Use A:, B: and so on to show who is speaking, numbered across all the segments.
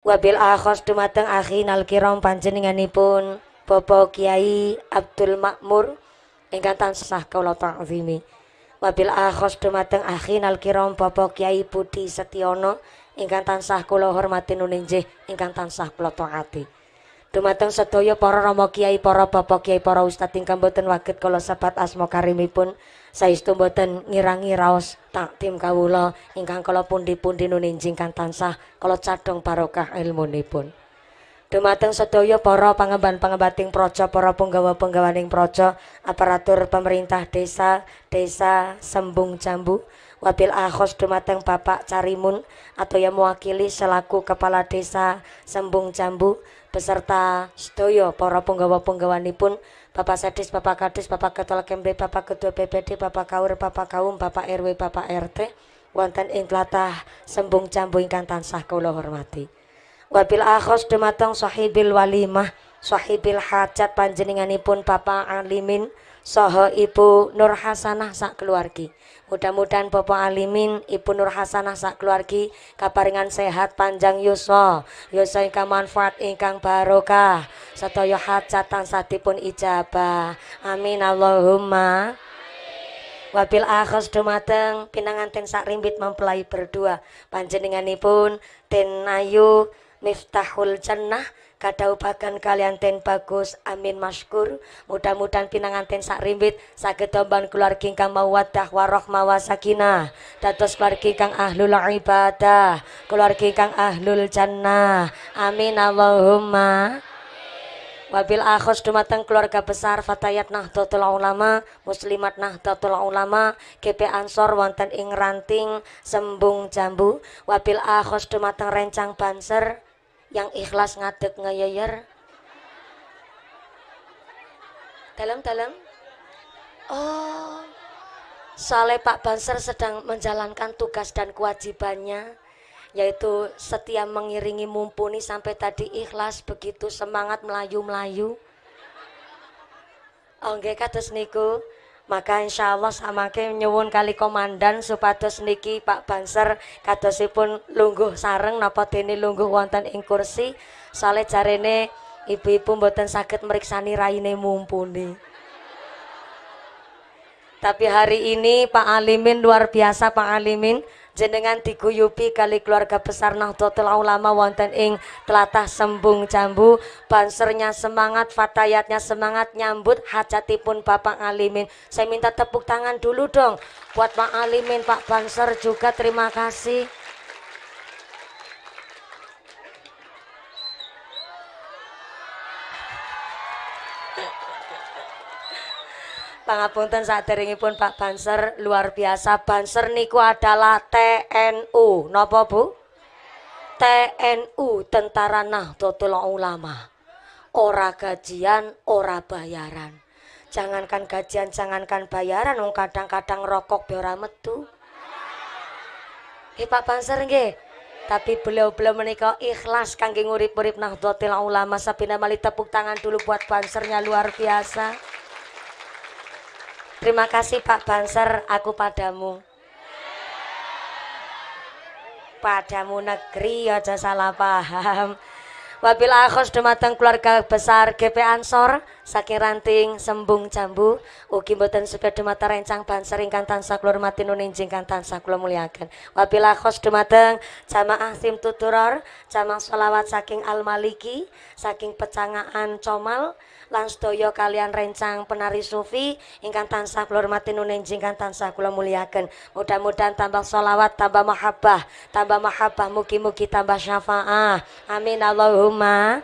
A: wabil akhos dumateng akhi nalkirom panjenenganipun Bapak Kiai Abdul Makmur ingkang tansah kula takzimi wabil akhos dumateng akhi nalkirom Bapak Kiai Budi Setiono ingkang tansah kula hormati nunjih ingkang tansah kula taati dumateng sedaya para romo kiai para bapak kiai para ustadz ingkang mboten waget kula sebat asma karimipun saestu boten ngirangi raos tim kawulo ingkang kala di pundi nuninjing kang tansah kala cadhong barokah
B: ilmunipun.
A: Dumateng sedaya para pangemban-pangembating praja, para penggawa punggawaning projo, aparatur pemerintah desa, desa Sembung Jambu, wabil ahos dumateng Bapak Carimun atau yang mewakili selaku kepala desa Sembung Jambu beserta sedaya para penggawa penggawani pun Bapak Sadis, Bapak Kadis, Bapak Ketua Kemde, Bapak Ketua BPD, Bapak Kaur, Bapak Kaum, Bapak RW, Bapak RT, wonten ing tlatah sembung cambu ingkang tansah kula hormati. Wabil akhos dumateng sahibil walimah, sahibil hajat panjenenganipun Bapak Alimin, saha Ibu Nur Hasanah sak keluargi. Mudah-mudahan Bapak Alimin, Ibu Nur Hasanah sak keluarga kaparingan sehat panjang yuso. Yuso ingkang manfaat ingkang barokah. Sedaya hajat tansah dipun ijabah. Amin Allahumma. Wabil akhos dumateng pinanganten sak rimbit mempelai berdua panjenenganipun Ten Ayu Miftahul Jannah kadaupakan kalian ten bagus amin maskur mudah-mudahan pinangan ten sak rimbit saged keluar keluarga mau wadah waroh mawasakina. datos keluarga kang ahlul ibadah keluar kingkang ahlul jannah amin Allahumma Wabil akhos dumateng keluarga besar Fatayat Nahdlatul Ulama, Muslimat Nahdlatul Ulama, GP Ansor wonten ing ranting Sembung Jambu, wabil akhos dumateng rencang Banser, yang ikhlas ngadeg ngeyeyer dalam-dalam oh soalnya Pak Banser sedang menjalankan tugas dan kewajibannya yaitu setia mengiringi mumpuni sampai tadi ikhlas begitu semangat melayu-melayu oh enggak kados niku maka insya Allah samake nyewun kali komandan supados niki Pak Banser kadosipun lungguh sareng napa dene lungguh wonten ing kursi soalnya jarene ibu-ibu mboten sakit meriksani raine mumpuni tapi hari ini Pak Alimin luar biasa Pak Alimin jenengan diguyupi kali keluarga besar Nahdlatul Ulama wonten ing telatah Sembung Jambu bansernya semangat fatayatnya semangat nyambut hajatipun Bapak Alimin saya minta tepuk tangan dulu dong buat Pak Alimin Pak Banser juga terima kasih Pangapunten pun Pak Banser luar biasa. Banser niku adalah TNU. nopo Bu? TNU Tentara Nahdlatul Ulama. Ora gajian, ora bayaran. Jangankan gajian, jangankan bayaran wong kadang-kadang rokok be metu. Hei eh, Pak Banser nggih. Tapi beliau-beliau menikah ikhlas kangge ngurip-urip Nahdlatul Ulama. Sabina mali tepuk tangan dulu buat Bansernya luar biasa. Terima kasih Pak Banser, aku padamu. Padamu negeri, aja salah paham. Wabil akhos dumateng keluarga besar GP Ansor saking ranting sembung jambu ugi mboten sepeda mata rencang banser ingkang tansah kula hormati nuninjing kang tansah kula muliaken wabilah khos dumateng jamaah sim tuturor jamaah selawat saking Al Maliki saking pecangaan Comal lan sedaya kalian rencang penari sufi ingkang tansah kula hormati nuninjing kang tansah kula mudah-mudahan tambah selawat tambah mahabbah tambah mahabbah mugi-mugi tambah syafaah amin Allahumma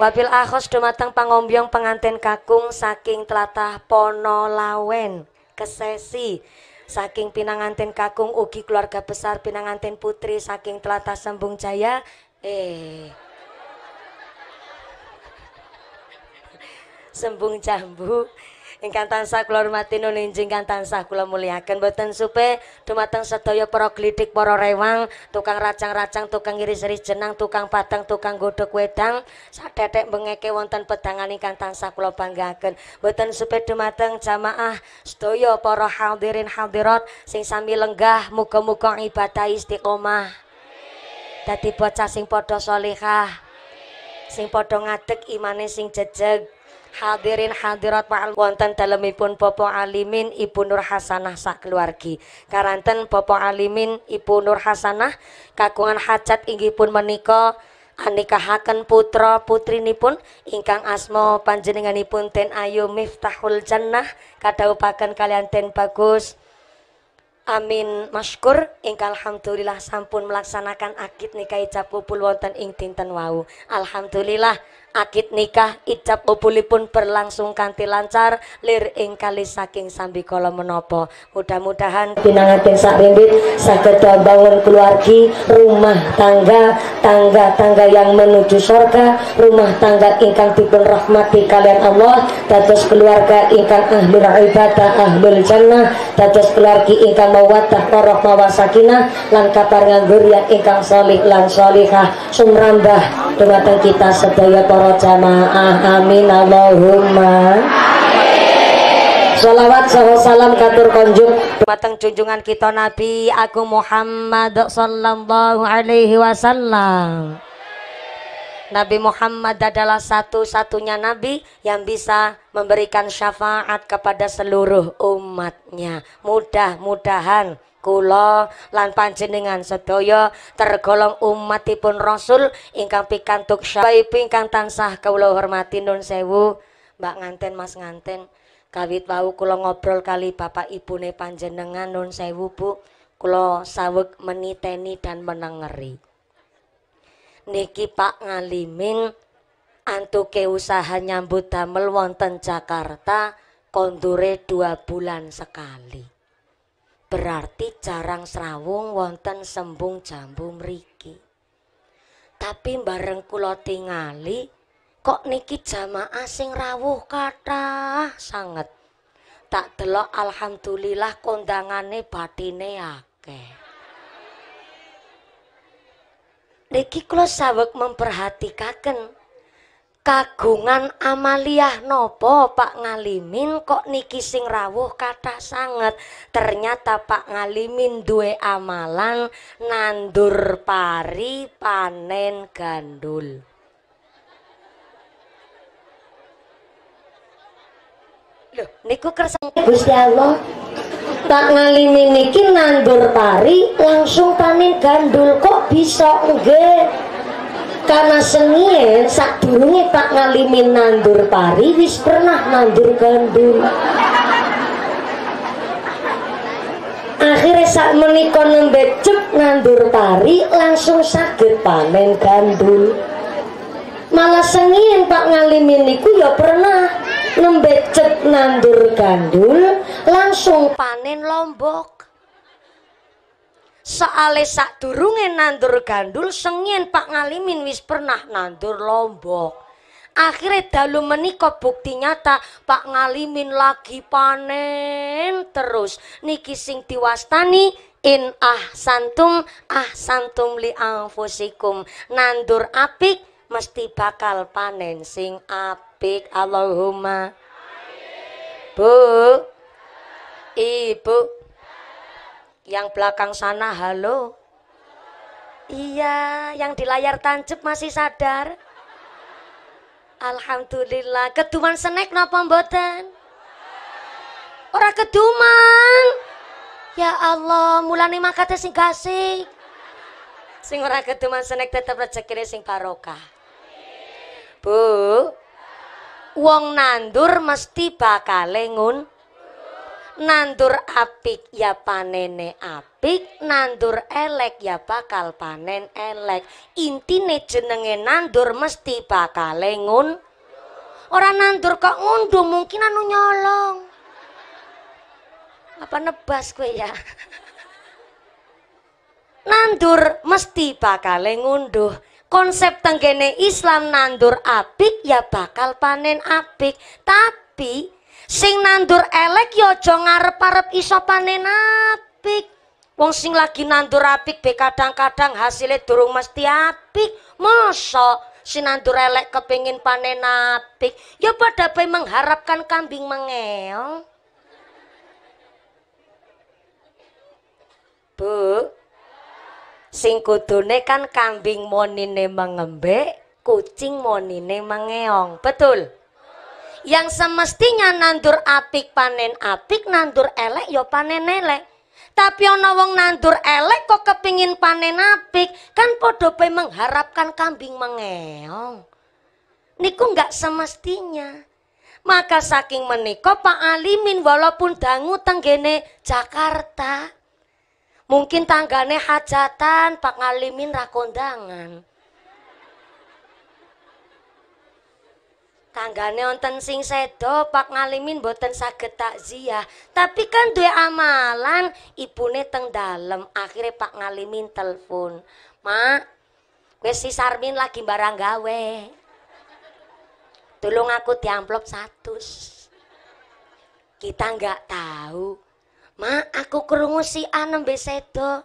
A: Wabil akhos dumateng pangombyong pengantin kakung saking telatah Ponolawen kesesi saking pinanganten kakung ugi keluarga besar pinanganten putri saking telatah Sembung Jaya eh Sembung Jambu ingkang tansah kula hormati nun enjing tansah kula mulyakaken mboten supe dumateng sedaya para glitik para rewang tukang racang-racang tukang iris-iris jenang tukang padang tukang godhog wedang sadetek bengeke wonten pedangan ingkang tansah kula banggaken mboten supe dumateng jamaah sedaya para hadirin hadirat sing sami lenggah muga-muga ibadah istiqomah dadi bocah sing padha salihah sing padha ngadeg imane sing jejeg hadirin hadirat ma'al wonten dalemipun Bapak Alimin Ibu Nur Hasanah sak keluargi karanten Bapak Alimin Ibu Nur Hasanah kagungan hajat inggih pun menika anikahaken putra putrinipun ingkang asma panjenenganipun Ten Ayu Miftahul Jannah upakan kalian Ten Bagus Amin maskur ingkang alhamdulillah sampun melaksanakan akid nikahi capupul wonten ing dinten wau. Alhamdulillah Akit nikah ijab pun berlangsung kanthi lancar lir ing kali saking sambi kolom menopo mudah-mudahan pinangaten sak rindit saged bangun keluarga rumah tangga tangga-tangga yang menuju surga rumah tangga ingkang dipun rahmati kalian Allah dados keluarga ingkang ahlul ibadah ahlul jannah dados keluarga ingkang mawaddah warahmah wasakinah lan kaparengan ingkang salih lan solihah sumrambah dumateng kita sedaya para para jamaah amin Allahumma Salawat saho salam katur konjung Mateng junjungan kita Nabi Aku Muhammad Sallallahu alaihi wasallam Nabi Muhammad adalah satu-satunya Nabi yang bisa memberikan syafaat kepada seluruh umatnya. Mudah-mudahan kula lan panjenengan sedaya tergolong umatipun Rasul ingkang pikantuk syaib ingkang tansah kula hormati nun sewu Mbak nganten Mas nganten kawit wau kula ngobrol kali Bapak ibu ne panjenengan nun sewu Bu kula saweg meniteni dan menengeri niki Pak Ngalimin antuke usaha nyambut damel wonten Jakarta kondure dua bulan sekali Berarti jarang Serawung, wonten sembung jambu mriki. Tapi bareng kula tingali kok niki jamaah sing rawuh kathah sangat. Tak delok alhamdulillah kondangane batine akeh. Niki kula sawek memperhatikaken kagungan amaliah nopo Pak Ngalimin kok niki sing rawuh kata sangat ternyata Pak Ngalimin duwe amalan nandur pari panen gandul Loh, niku kersang Gusti Allah Pak Ngalimin niki nandur pari langsung panen gandul kok bisa enggak? karena sengien nih tak ngalimin nandur pari wis pernah nandur gandum akhirnya saat menikon nembe cep nandur pari langsung sakit panen gandum malah sengien pak ngalimin niku ya pernah nembecet nandur gandul langsung panen lombok soale sadurunge nandur gandul sengin Pak Ngalimin wis pernah nandur lombok. Akhirnya dalu menika bukti nyata Pak Ngalimin lagi panen terus. Niki sing diwastani in ah ah santum li anfusikum. Nandur apik mesti bakal panen sing apik Allahumma. Bu. Ibu. Yang belakang sana halo. Iya, yang di layar tancep masih sadar. Alhamdulillah, keduman senek napa mboten? Orang keduman. Ya Allah, mulani makate sing gasik. Sing ora keduman senek tetap rezeki sing barokah. Bu, wong nandur mesti bakal ngun nandur apik ya panene apik nandur elek ya bakal panen elek intine jenenge nandur mesti bakal ngun orang nandur kok ngunduh mungkin anu nyolong apa nebas kue ya nandur mesti bakal ngunduh konsep tenggene Islam nandur apik ya bakal panen apik tapi sing nandur elek ya aja ngarep-arep iso panen apik wong sing lagi nandur apik be kadang-kadang hasilnya durung mesti apik masa sing nandur elek kepingin panen apik ya pada be mengharapkan kambing mengeong bu sing kudune kan kambing monine mengembek kucing monine mengeong betul yang semestinya nandur apik panen apik nandur elek yo ya panen elek tapi ono wong nandur elek kok kepingin panen apik kan podope pe mengharapkan kambing mengeong niku nggak semestinya maka saking menikah Pak Alimin walaupun dangu tenggene Jakarta mungkin tanggane hajatan Pak Alimin rakondangan tanggane wonten sing sedo pak ngalimin boten saged takziah tapi kan duwe amalan ibune teng dalem akhirnya pak ngalimin telepon mak wis si Sarmin lagi barang gawe tolong aku di amplop satu kita nggak tahu mak aku kerungu si anem besedo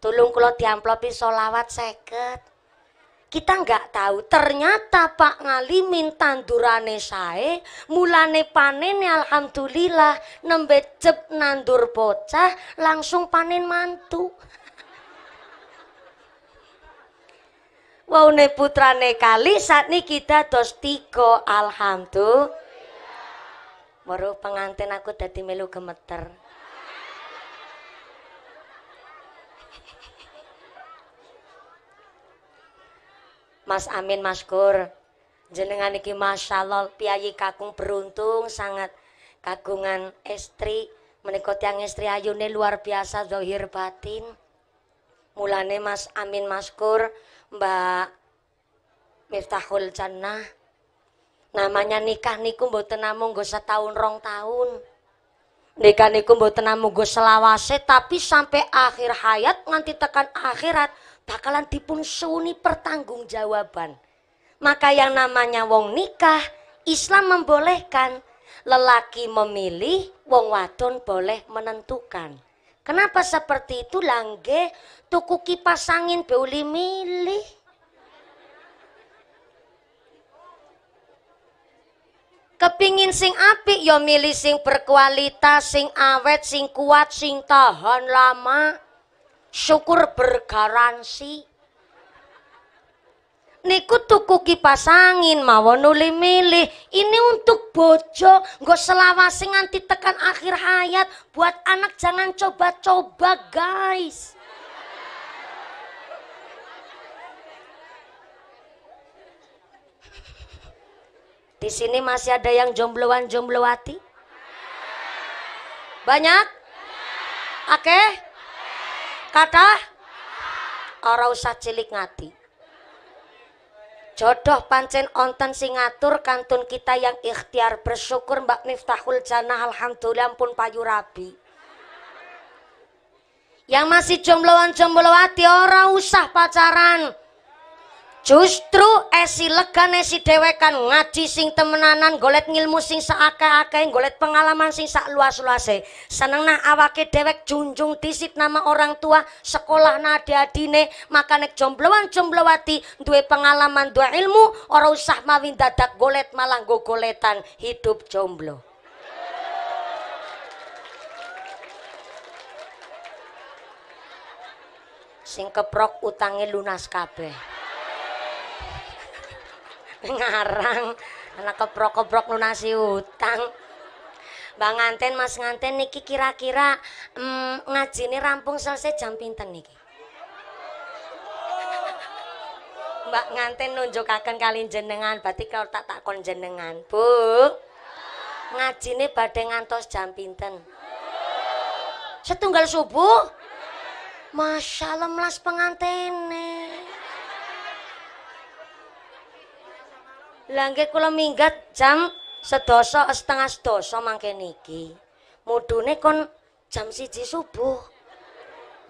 A: tolong kalau di amplop solawat seket kita nggak tahu ternyata Pak ngalimin tandurane saya mulane panen ya, alhamdulillah nembe cep nandur bocah langsung panen mantu wow putrane kali saat ini kita dos tiga alhamdulillah. Baru pengantin aku tadi melu gemeter. Mas Amin Maskur jenengan iki masyaallah piayi kakung beruntung sangat kagungan istri menika yang istri ayune luar biasa zahir batin mulane Mas Amin Maskur Mbak Miftahul Jannah namanya nikah niku mboten namung nggo setahun rong tahun nikah niku mboten namung nggo selawase tapi sampai akhir hayat nganti tekan akhirat bakalan dipun suni pertanggung jawaban, Maka yang namanya wong nikah, Islam membolehkan lelaki memilih, wong wadon boleh menentukan. Kenapa seperti itu langge tuku kipas angin beuli milih? Kepingin sing apik ya milih sing berkualitas, sing awet, sing kuat, sing tahan lama syukur bergaransi niku tuku kipas angin mawon nuli milih ini untuk bojo nggak selawasi nganti tekan akhir hayat buat anak jangan coba-coba guys di sini masih ada yang jombloan jomblowati banyak oke okay. Kata, ora usah cilik ngati. Jodoh pancen onten sing ngatur kantun kita yang ikhtiar bersyukur Mbak Miftahul Janah alhamdulillah pun payu rabi. Yang masih jombloan jomblowati ora usah pacaran. Justru esi legan esi dewekan ngaji sing temenanan golet ngilmu sing seakeh-akeh golet pengalaman sing sak luas-luase. Seneng nah awake dewek junjung disit nama orang tua, sekolah nah adi-adine, makane jombloan jomblowati duwe pengalaman, duwe ilmu, ora usah mawin dadak golet malah go goletan hidup jomblo. Sing keprok utangi lunas kabeh ngarang anak keprok-keprok lunasi utang Mbak nganten Mas nganten niki kira-kira mm, ini rampung selesai jam pinten niki Mbak nganten akan kalian jenengan berarti kalau tak takon jenengan Bu ngaji ini badai ngantos jam pinten Setunggal subuh Masya Allah melas pengantene Langge kula minggat jam sedoso setengah sedoso mangke niki. Mudune kon jam siji subuh.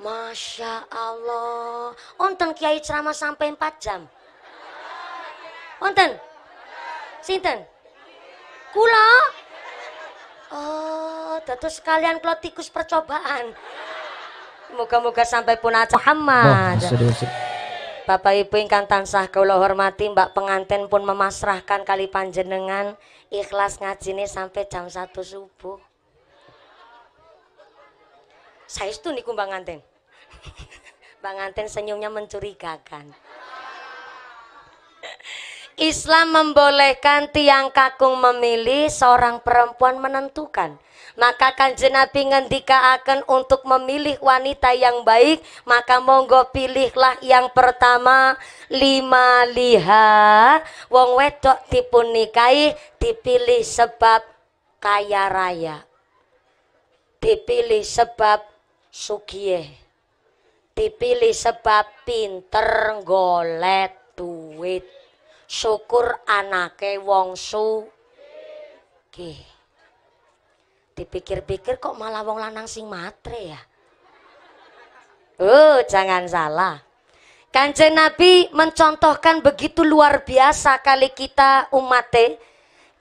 A: Masya Allah. Onten kiai ceramah sampai empat jam. Onten? Sinten? Kula? Oh, dados sekalian kula tikus percobaan. Moga-moga sampai pun Muhammad. Wah, Bapak Ibu ingkang tansah kula hormati Mbak pengantin pun memasrahkan kali panjenengan ikhlas ngajine sampai jam 1 subuh. Saya itu niku Mbak Nganten. Mbak Nganten senyumnya mencurigakan. Islam membolehkan tiang kakung memilih seorang perempuan menentukan. Maka kanjeng Nabi ngendika akan untuk memilih wanita yang baik, maka monggo pilihlah yang pertama lima liha. Wong wedok dipun nikahi dipilih sebab kaya raya. Dipilih sebab sugih. Dipilih sebab pinter golet duit syukur anake wong su, oke Dipikir-pikir kok malah wong lanang sing matre ya. Oh, jangan salah. Kanjeng Nabi mencontohkan begitu luar biasa kali kita umate.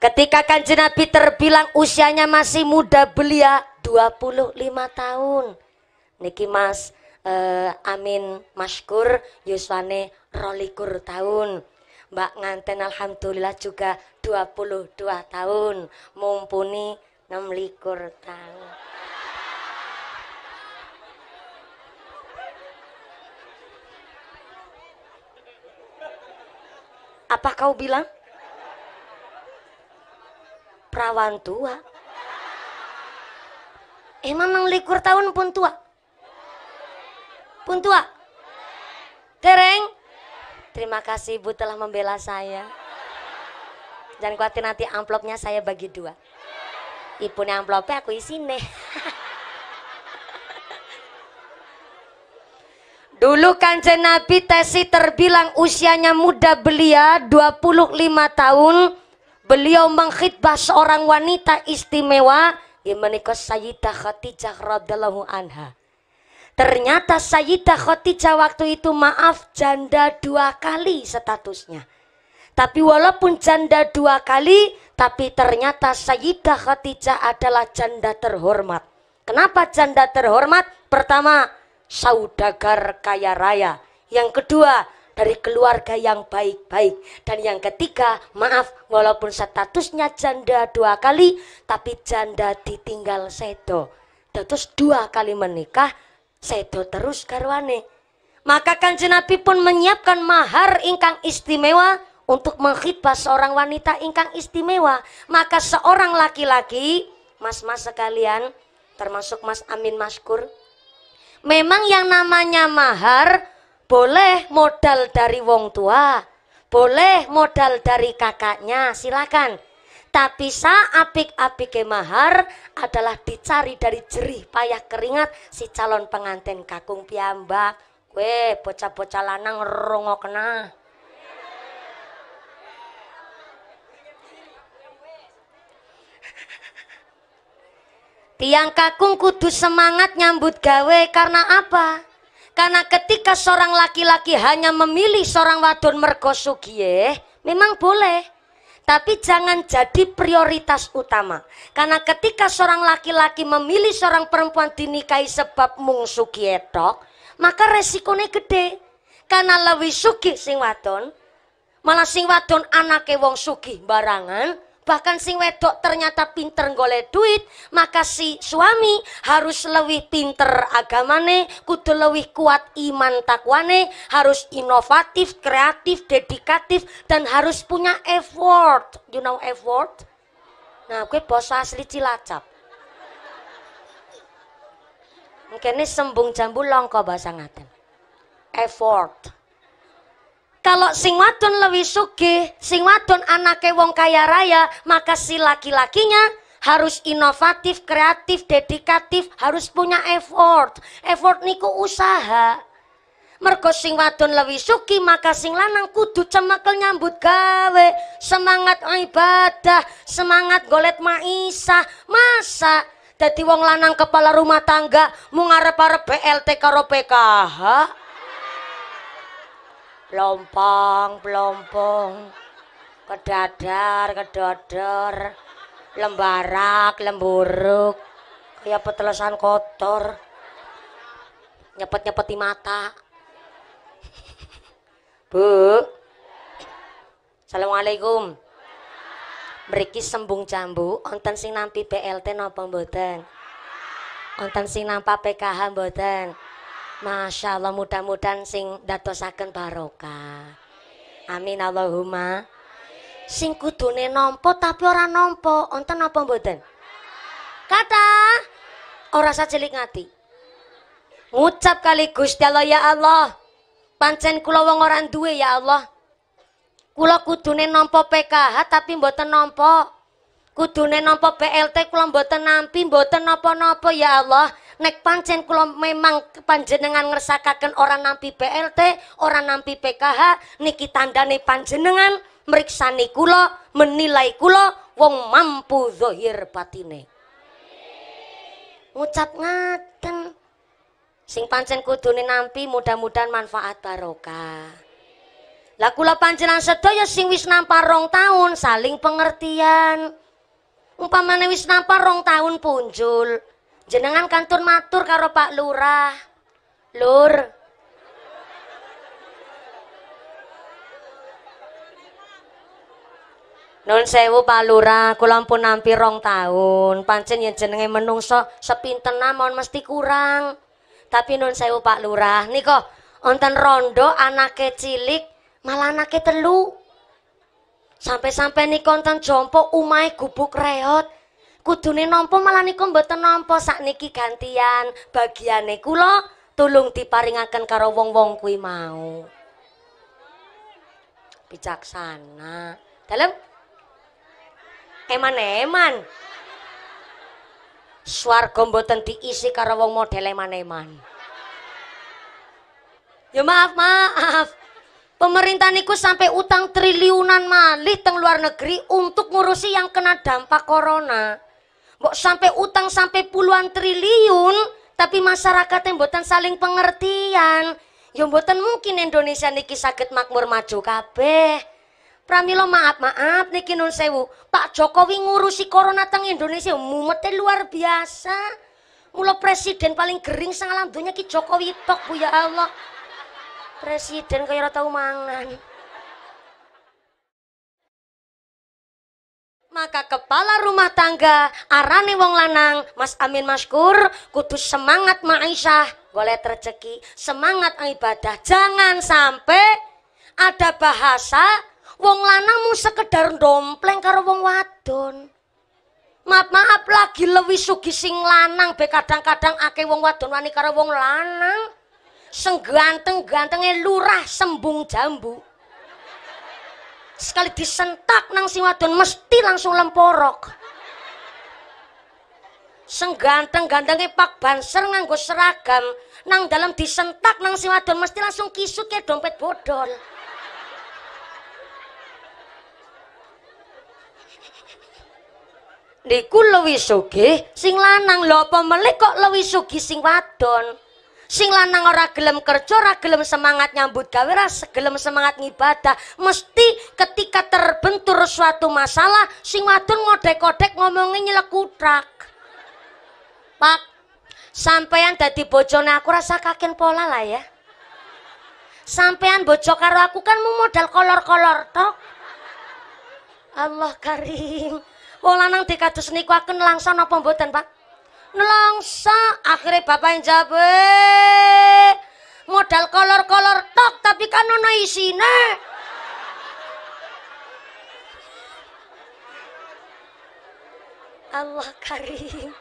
A: Ketika kanjeng Nabi terbilang usianya masih muda belia 25 tahun. Niki Mas eh, Amin Maskur Yuswane rolikur tahun. Mbak Nganten Alhamdulillah juga 22 tahun mumpuni likur tahun apa kau bilang? Perawan tua. Eh, Emang enam likur tahun pun tua? Pun tua? Tereng? Terima kasih Ibu telah membela saya. Jangan khawatir nanti amplopnya saya bagi dua. Ibu nih amplopnya aku isi nih. Dulu kanjeng Nabi Tesi terbilang usianya muda belia 25 tahun. Beliau mengkhidbah seorang wanita istimewa yang menikah Sayyidah Khadijah radhiallahu anha. Ternyata Sayyidah Khadijah waktu itu maaf janda dua kali statusnya. Tapi walaupun janda dua kali, tapi ternyata Sayyidah Khadijah adalah janda terhormat. Kenapa janda terhormat? Pertama, saudagar kaya raya. Yang kedua, dari keluarga yang baik-baik. Dan yang ketiga, maaf, walaupun statusnya janda dua kali, tapi janda ditinggal sedo. Terus dua kali menikah, sedo terus karwane, Maka kanjeng Nabi pun menyiapkan mahar ingkang istimewa untuk menghibah seorang wanita ingkang istimewa. Maka seorang laki-laki, mas-mas sekalian, termasuk Mas Amin Maskur, memang yang namanya mahar boleh modal dari wong tua, boleh modal dari kakaknya, silakan. Tapi apik apike kemahar adalah dicari dari jerih payah keringat si calon pengantin kakung piyambak. Kue bocah-bocah lanang rongok kena. Tiang kakung kudu semangat nyambut gawe karena apa? Karena ketika seorang laki-laki hanya memilih seorang wadon mergo memang boleh. Tapi jangan jadi prioritas utama. Karena ketika seorang laki-laki memilih seorang perempuan dinikahi sebab mungsu kietok, maka resikonya gede. Karena lebih suki sing wadon, malah sing wadon anake wong sugih barangan, bahkan si wedok ternyata pinter golek duit maka si suami harus lebih pinter agamane kudu lebih kuat iman takwane harus inovatif kreatif dedikatif dan harus punya effort you know effort nah gue bos asli cilacap mungkin ini sembung jambu longko bahasa ngaten effort kalau sing wadon lebih suki, sing wadon anake wong kaya raya, maka si laki-lakinya harus inovatif, kreatif, dedikatif, harus punya effort. Effort niku usaha. Mergo sing wadon lebih suki maka sing lanang kudu cemekel nyambut gawe, semangat ibadah, semangat golet maisa, masa jadi wong lanang kepala rumah tangga mau ngarep-arep BLT karo PKH. Lompong, pelompong, kedadar, kedodor, lembarak, lemburuk, kayak petelesan kotor, nyepet di mata. Bu, Assalamualaikum. kis sembung jambu, onten sing nampi BLT nopo mboten? Onten sing nampa PKH mboten? Masya Allah mudah-mudahan sing dadosaken barokah. Amin Allahumma. Sing kudune nampa tapi ora nampa, wonten apa mboten? Kata ora sajelik ngati. Ngucap kali Gusti ya Allah. Pancen kula wong ora duwe ya Allah. Kula kudune nampa PKH tapi mboten nampa. Kudune nampa BLT kula mboten nampi, mboten napa-napa ya Allah. nek pancen kula memang panjenengan ngersakaken orang nampi BLT, orang nampi PKH niki tandane panjenengan meriksani kula, menilai kula wong mampu zahir batine. Ngucap ngaten. Sing pancen kudune nampi mudah-mudahan manfaat barokah. Lah kula panjenengan sedaya sing wis nampa rong tahun saling pengertian. Umpamane wis nampa rong tahun punjul, jenengan kantun matur karo pak lurah lur Nun sewu Pak Lurah, kula ampun nampi rong taun Pancen yen jenenge menungso sepintena mohon mesti kurang. Tapi nun sewu Pak Lurah, niko onten rondo anake cilik malah anake telu. Sampai-sampai niko onten jompo umai gubuk reot. kudune nampa malah niku mboten nampa sakniki gantian bagiane kula tulung diparingaken karo wong-wong kuwi mau bijaksana dalem eman-eman swarga mboten diisi karo wong model eman-eman ya maaf maaf Pemerintah niku sampai utang triliunan malih teng luar negeri untuk ngurusi yang kena dampak corona. Mbok sampai utang sampai puluhan triliun, tapi masyarakat yang buatan saling pengertian. yang buatan mungkin Indonesia niki sakit makmur maju kabeh. Pramilo maaf-maaf niki nun sewu. Pak Jokowi ngurusi corona tang Indonesia ya mumete luar biasa. Mula presiden paling gering sangalam donya ki Jokowi tok Bu ya Allah. Presiden kaya ora tau mangan. maka kepala rumah tangga arane wong lanang Mas Amin Maskur kudu semangat Ma'isah, boleh rezeki semangat ibadah jangan sampai ada bahasa wong lanangmu sekedar dompleng karo wong wadon maaf maaf lagi lewi sugi sing lanang be kadang-kadang ake wong wadon wani karo wong lanang sengganteng gantengnya lurah sembung jambu sekali disentak nang si wadon mesti langsung lemporok sengganteng gantengnya pak banser nganggo seragam nang dalam disentak nang si wadon mesti langsung kisut kayak dompet bodol niku lewi
B: sugih
A: sing lanang lho apa kok lewi sugih sing wadon Sing lanang ora gelem kerja, ora gelem semangat nyambut gawe, ora gelem semangat ngibadah. Mesti ketika terbentur suatu masalah, sing wadon ngodek-kodek ngomongi nyelekutrak. Pak, sampean dadi bojone aku rasa kakin pola lah ya. Sampean bojo karo aku kan mau modal kolor-kolor tok. Allah karim. Wong oh, lanang dikados niku akan langsung napa mboten, Pak? nelangsa akhirnya bapak yang jawab eh, modal kolor-kolor tok tapi kan nona isine Allah karim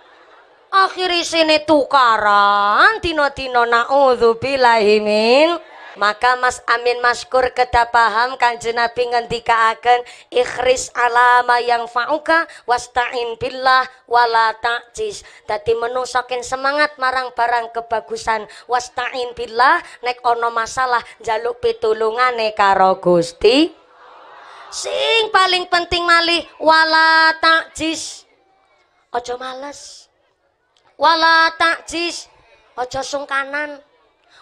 A: akhir isine tukaran dino-dino naudzubillahi min maka Mas Amin Maskur kita paham kanjeng Nabi akan ikhris alama yang fauka wasta'in billah wala ta'jis tadi menusokin semangat marang barang kebagusan wasta'in billah nek ono masalah jaluk nek karo Gusti sing paling penting mali wala ojo males wala ojo sungkanan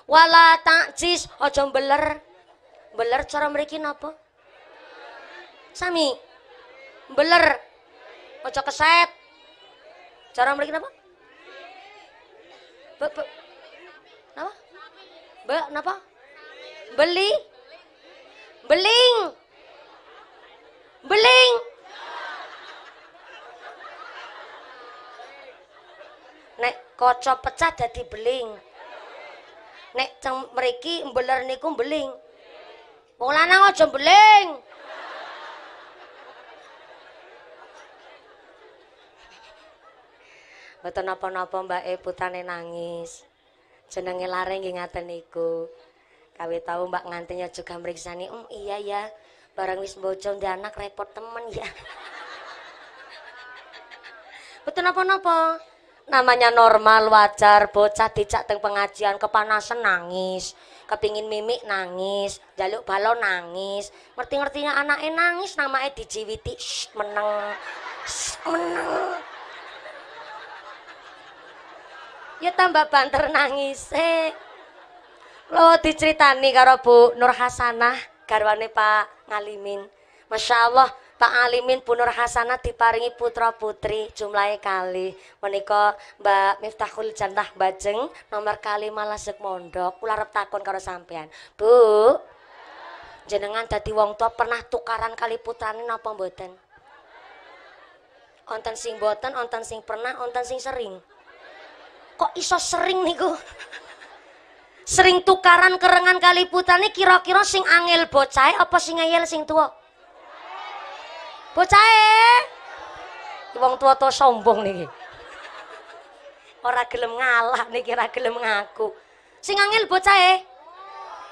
A: wala takjis ojo beler beler cara mereka apa? sami beler ojo keset cara mereka apa be, be, apa? be, apa? beli beling beling nek kocok pecah jadi beling nek ceng mriki mbeler niku mbeling. Wong nang aja mbeling. Mboten napa-napa Mbak E putane nangis.
B: Jenenge lare nggih
A: ngaten niku. Kawe tau Mbak ngantinya juga mriksani, "Um mm, iya ya, barang wis bojo ndek anak repot temen ya." Mboten napa-napa. namanya normal wajar bocah dicak teng pengajian kepanasan nangis kepingin mimik nangis jaluk balon nangis ngerti-ngertinya anaknya nangis namanya dijiwiti Shh, meneng Shh, meneng ya tambah banter nangis eh. lo diceritani karo Bu Nur Hasanah garwane Pak Ngalimin Masya Allah Pak Alimin Bunur Hasana diparingi putra putri jumlahnya kali menika Mbak Miftahul Jantah Bajeng nomor kali malah Mondok kula arep takon karo sampean Bu jenengan dadi wong tua pernah tukaran kali putrane napa mboten onten sing boten onten sing pernah onten sing sering kok iso sering niku sering tukaran kerengan kali putrane kira-kira sing angel bocah apa sing ngeyel sing tua eh, Wong tua-tua sombong nih. Orang gelem ngalah nih, kira gelem ngaku. Sing angel eh?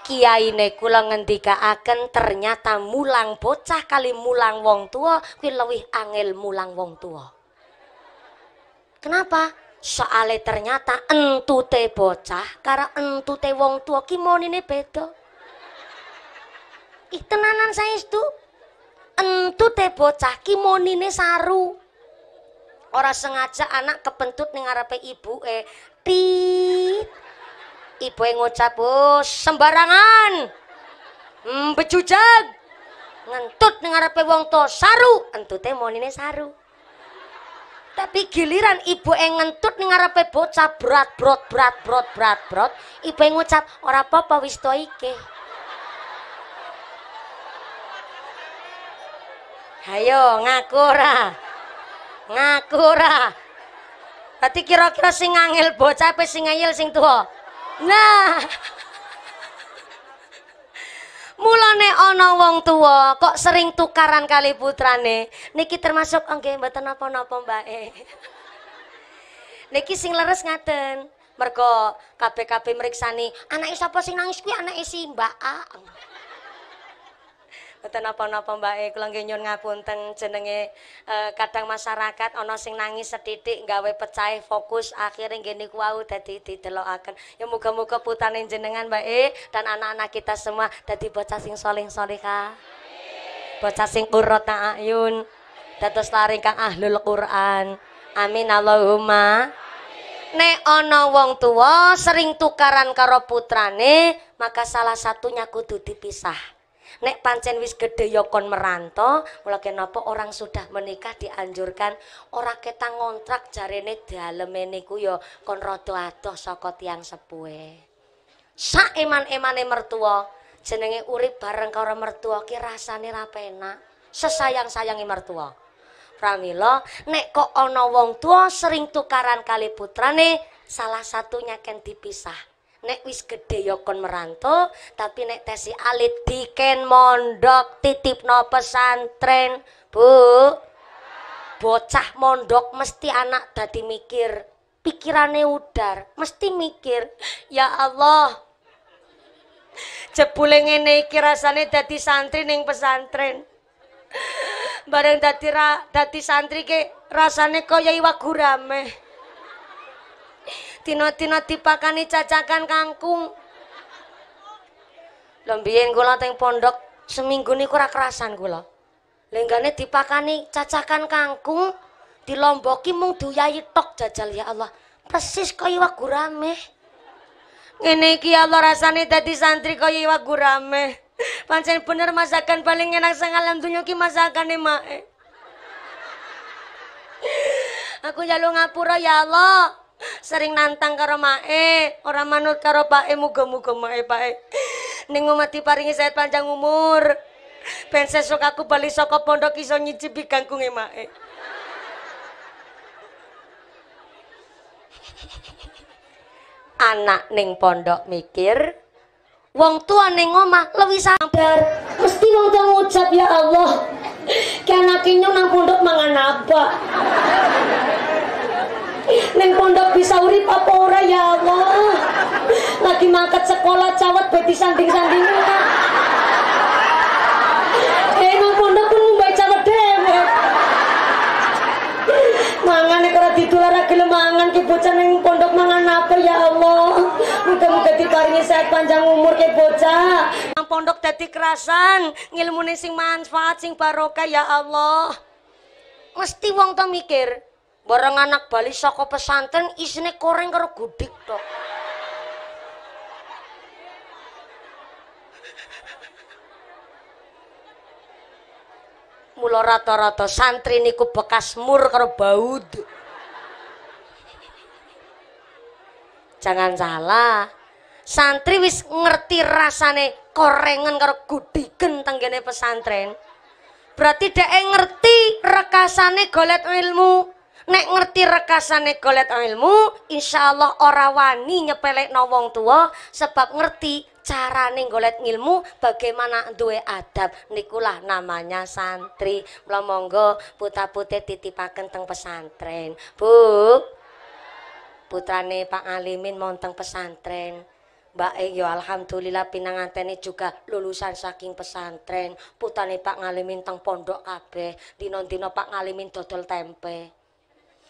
A: kiai nih kula akan ternyata mulang bocah kali mulang wong tua kuwi lebih angel mulang wong tua. Kenapa? Soale ternyata entute bocah karo entute wong tua kimon ini beda. Ih tenanan saya itu. entute bocah kimonine saru ora sengaja anak kepentut ning ngarepe ibuke pit ibuke ngucap oh, sembarangan mbecujeg ngentut ning ngarepe wong tuwa saru entute monine saru tapi giliran ibu yang ngentut nih ngarepe bocah berat berat berat berat berat berat ibu yang ngucap ora apa-apa wis to ikeh
B: Ayo ngaku ora.
A: Ngaku ora. kira-kira sing angel bocah apa sing sing tua? Nah. Mulane ana wong tua kok sering tukaran kali putrane. Niki termasuk nggih mboten napa-napa mbake. Niki sing leres ngaten. Mergo kabeh-kabeh mriksani, anake sapa sing nangis kuwi anake si Mbak A. Mboten apa napa Mbak e. kula nggih nyuwun ngapunten jenenge e, kadang masyarakat ana sing nangis setitik, gawe pecah fokus akhirnya nggih niku wau dadi didelokaken. Ya muga-muga putane jenengan Mbak e, dan anak-anak kita semua dadi bocah sing soleh solehah. Bocah sing qurra ayun. Dados laring kang ahlul Quran. Amin Allahumma. Nek ana wong tua, sering tukaran karo putrane, maka salah satunya kudu dipisah. Nek pancen wis gede yokon meranto, mula kenapa orang sudah menikah dianjurkan ora ketang ngontrak jarene daleme niku ya kon rada adoh saka tiyang sepuhe. Sak eman-emane mertua jenenge urip bareng karo mertua ki rasane ra penak, sesayang-sayangi mertua. Pramila, nek kok ana wong tua sering tukaran kali putrane, salah satunya ken dipisah. nek wis gede ya kon merantau tapi nek tesi alit diken mondok titip no pesantren Bu bocah mondok mesti anak dadi mikir pikirane udar mesti mikir ya Allah jebule ngene iki rasane dadi santri ning pesantren bareng dadi dadi santri ke rasane kaya iwak gurame Tino-tino dipakani cacakan kangkung. Lembiyen kula teng pondok seminggu ini kurang kerasan kula. Lenggane dipakani cacakan kangkung, dilomboki mung duyahi tok jajal ya Allah. Persis kaya iwak gurame. Ngene iki ya Allah rasane dadi santri kaya iwak gurame. Pancen bener masakan paling enak sang alam dunya ki masakane mae. Aku jalur ya ngapura ya Allah sering nantang karo mae orang manut karo pae muga-muga mae pae ning omah diparingi sehat panjang umur ben sesuk aku bali saka pondok iso nyicipi gangkunge mae anak ning pondok mikir wong tua ning omah lebih sabar mesti wong tua ngucap ya Allah Karena akhirnya nang pondok mangan apa Neng pondok bisa urip apa ora ya Allah. Lagi mangkat sekolah cawat beti sanding sandingnya, Eh pondok pun mumbai cawat dhewe. Mangan nek ora ditular gelem mangan ki bocah neng pondok mangan apa ya Allah. Muka-muka diparingi sehat panjang umur ke bocah. Nang pondok dadi kerasan, ngilmune sing manfaat sing barokah ya Allah. Mesti wong to mikir, bareng anak bali saka pesantren isine koreng karo gudik tok mula rata-rata santri niku bekas mur karo baud jangan salah santri wis ngerti rasane korengan karo gudigen tenggene pesantren berarti dia ngerti rekasane golet ilmu nek ngerti rekasane golet ilmu insya Allah ora wani nyepelek no wong tua sebab ngerti carane golet ilmu bagaimana duwe adab nikulah namanya santri lo monggo puta putih titipaken teng pesantren bu putrane pak alimin monteng pesantren Mbak Eyo Alhamdulillah pinanganteni juga lulusan saking pesantren. Putane Pak Ngalimin teng pondok kabeh. Dino-dino Pak Ngalimin dodol tempe.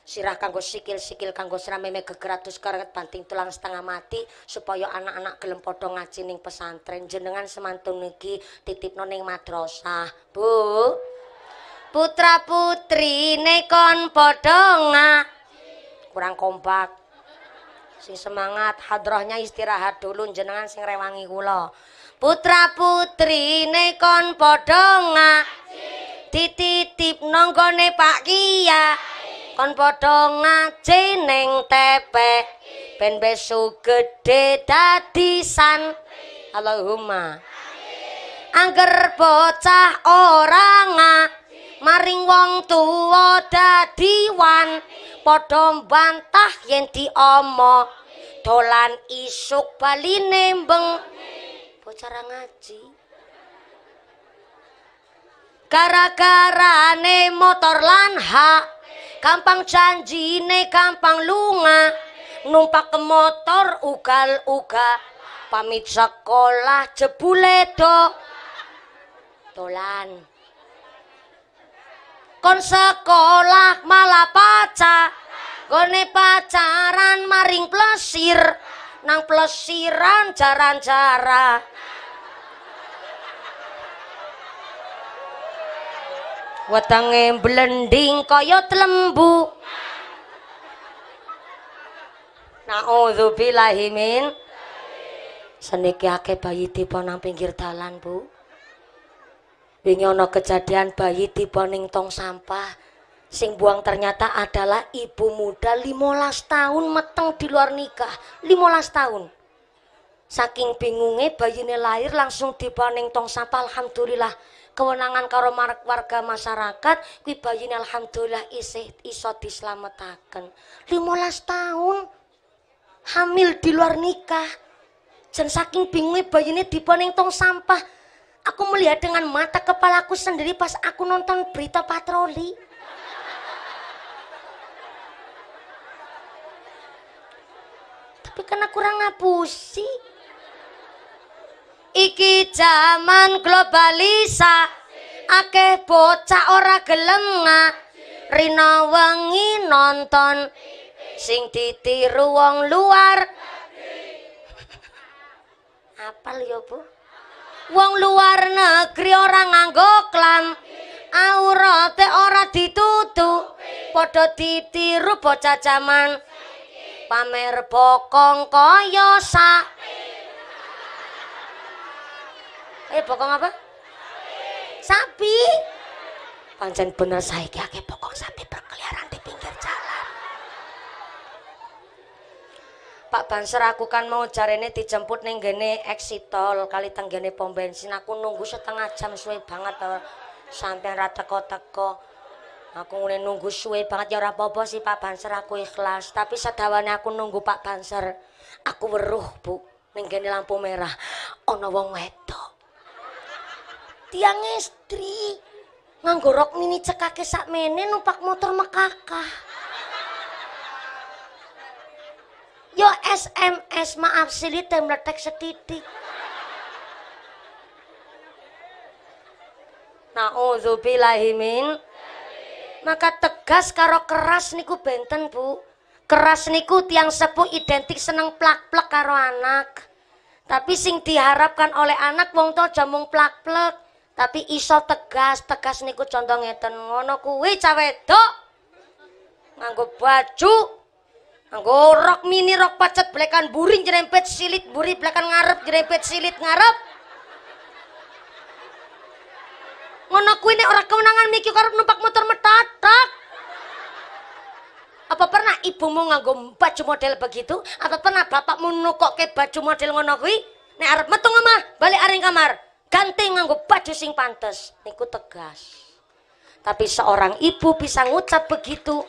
A: sirah kanggo sikil-sikil kanggo srameme gegratus karet banting tulang setengah mati supaya anak-anak gelem padha ngaji ning pesantren jenengan semantun iki titipno ning madrasah Bu Putra putri nekon padha ngaji kurang kompak sing semangat hadrohnya istirahat dulu jenengan sing rewangi kula Putra putri nekon padha ngaji dititip nang Pak Kiai kon padha ngaji ning tepe ben besu gede dadi san Allahumma angger bocah ora ngaji maring wong tuwa dadi wan padha mbantah yen diomo dolan isuk bali nembeng bocah ngaji gara-garane motor lan hak gampang janji ne gampang lunga numpak ke motor ugal uga pamit sekolah jebule do tolan kon sekolah malah pacar gone pacaran maring plesir nang plesiran jaran-jaran Watange blending kaya tlembu Nauzubillahi min seniki akeh bayi tiba nang pinggir dalan Bu wingi ana kejadian bayi tiba ning tong sampah sing buang ternyata adalah ibu muda 15 tahun meteng di luar nikah 15 tahun saking bingungnya bayine lahir langsung dibawa ning tong sampah alhamdulillah kewenangan karo warga masyarakat kuwi bayine alhamdulillah isih iso dislametaken 15 tahun hamil di luar nikah jen saking bingungnya bayine diponeng tong sampah aku melihat dengan mata kepalaku sendiri pas aku nonton berita patroli tapi karena kurang ngapusi iki jaman globalisa akeh bocah ora gelem rina wengi nonton sing ditiru wong luar apal ya bu
B: wong luar negeri ora nganggo
A: klam aurate ora ditutu padha ditiru bocah jaman pamer bokong kaya sak Eh bokong apa? Sapi. sapi. Pancen bener saiki akeh bokong sapi berkeliaran di pinggir jalan. Pak Banser aku kan mau cari ini dijemput neng gene exit tol kali tenggene pom bensin aku nunggu setengah jam suwe banget tau sampai rata teko Aku mulai nunggu suwe banget ya apa-apa sih Pak Banser aku ikhlas, tapi sedawane aku nunggu Pak Banser aku weruh, Bu, ning lampu merah ono wong wedok tiang istri nganggo rok mini cekake menen numpak motor mekaka yo SMS maaf silit dan meletek setitik Na'udzubillahimin Maka tegas karo keras niku benten bu Keras niku tiang sepuh identik seneng plak plak karo anak Tapi sing diharapkan oleh anak wong to jamung plak plak tapi iso tegas tegas niku contoh ngeten ngono kuwi cah wedok nganggo baju nganggo rok mini rok pacet blekan buring jerempet silit buri blekan ngarep jerempet silit ngarep ngono kuwi nek ora kewenangan mikir karep numpak motor metatak apa pernah ibumu nganggo baju model begitu apa pernah bapakmu ke baju model ngono kuwi nek arep metu omah balik aring kamar ganti nganggo baju sing pantes niku tegas tapi seorang ibu bisa ngucap begitu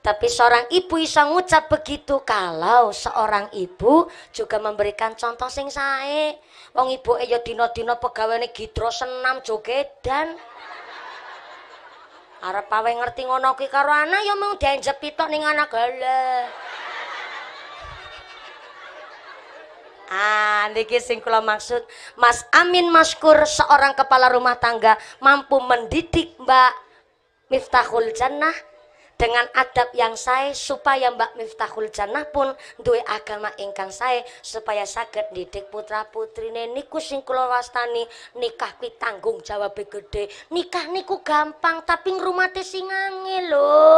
A: Tapi seorang ibu bisa ngucap begitu kalau seorang ibu juga memberikan contoh sing sae. Wong ibu e ya dino dino pegawene gidro senam dan. Arep pawe ngerti ngono ki karo anak ya mau dienjep pitok ning anak galah Ah, niki sing kula maksud Mas Amin Maskur seorang kepala rumah tangga mampu mendidik Mbak Miftahul Jannah dengan adab yang saya supaya Mbak Miftahul Jannah pun duwe agama ingkang saya supaya saged didik putra putrine niku sing kula wastani nikah kuwi tanggung jawab gede nikah niku gampang tapi ngrumate sing angel lho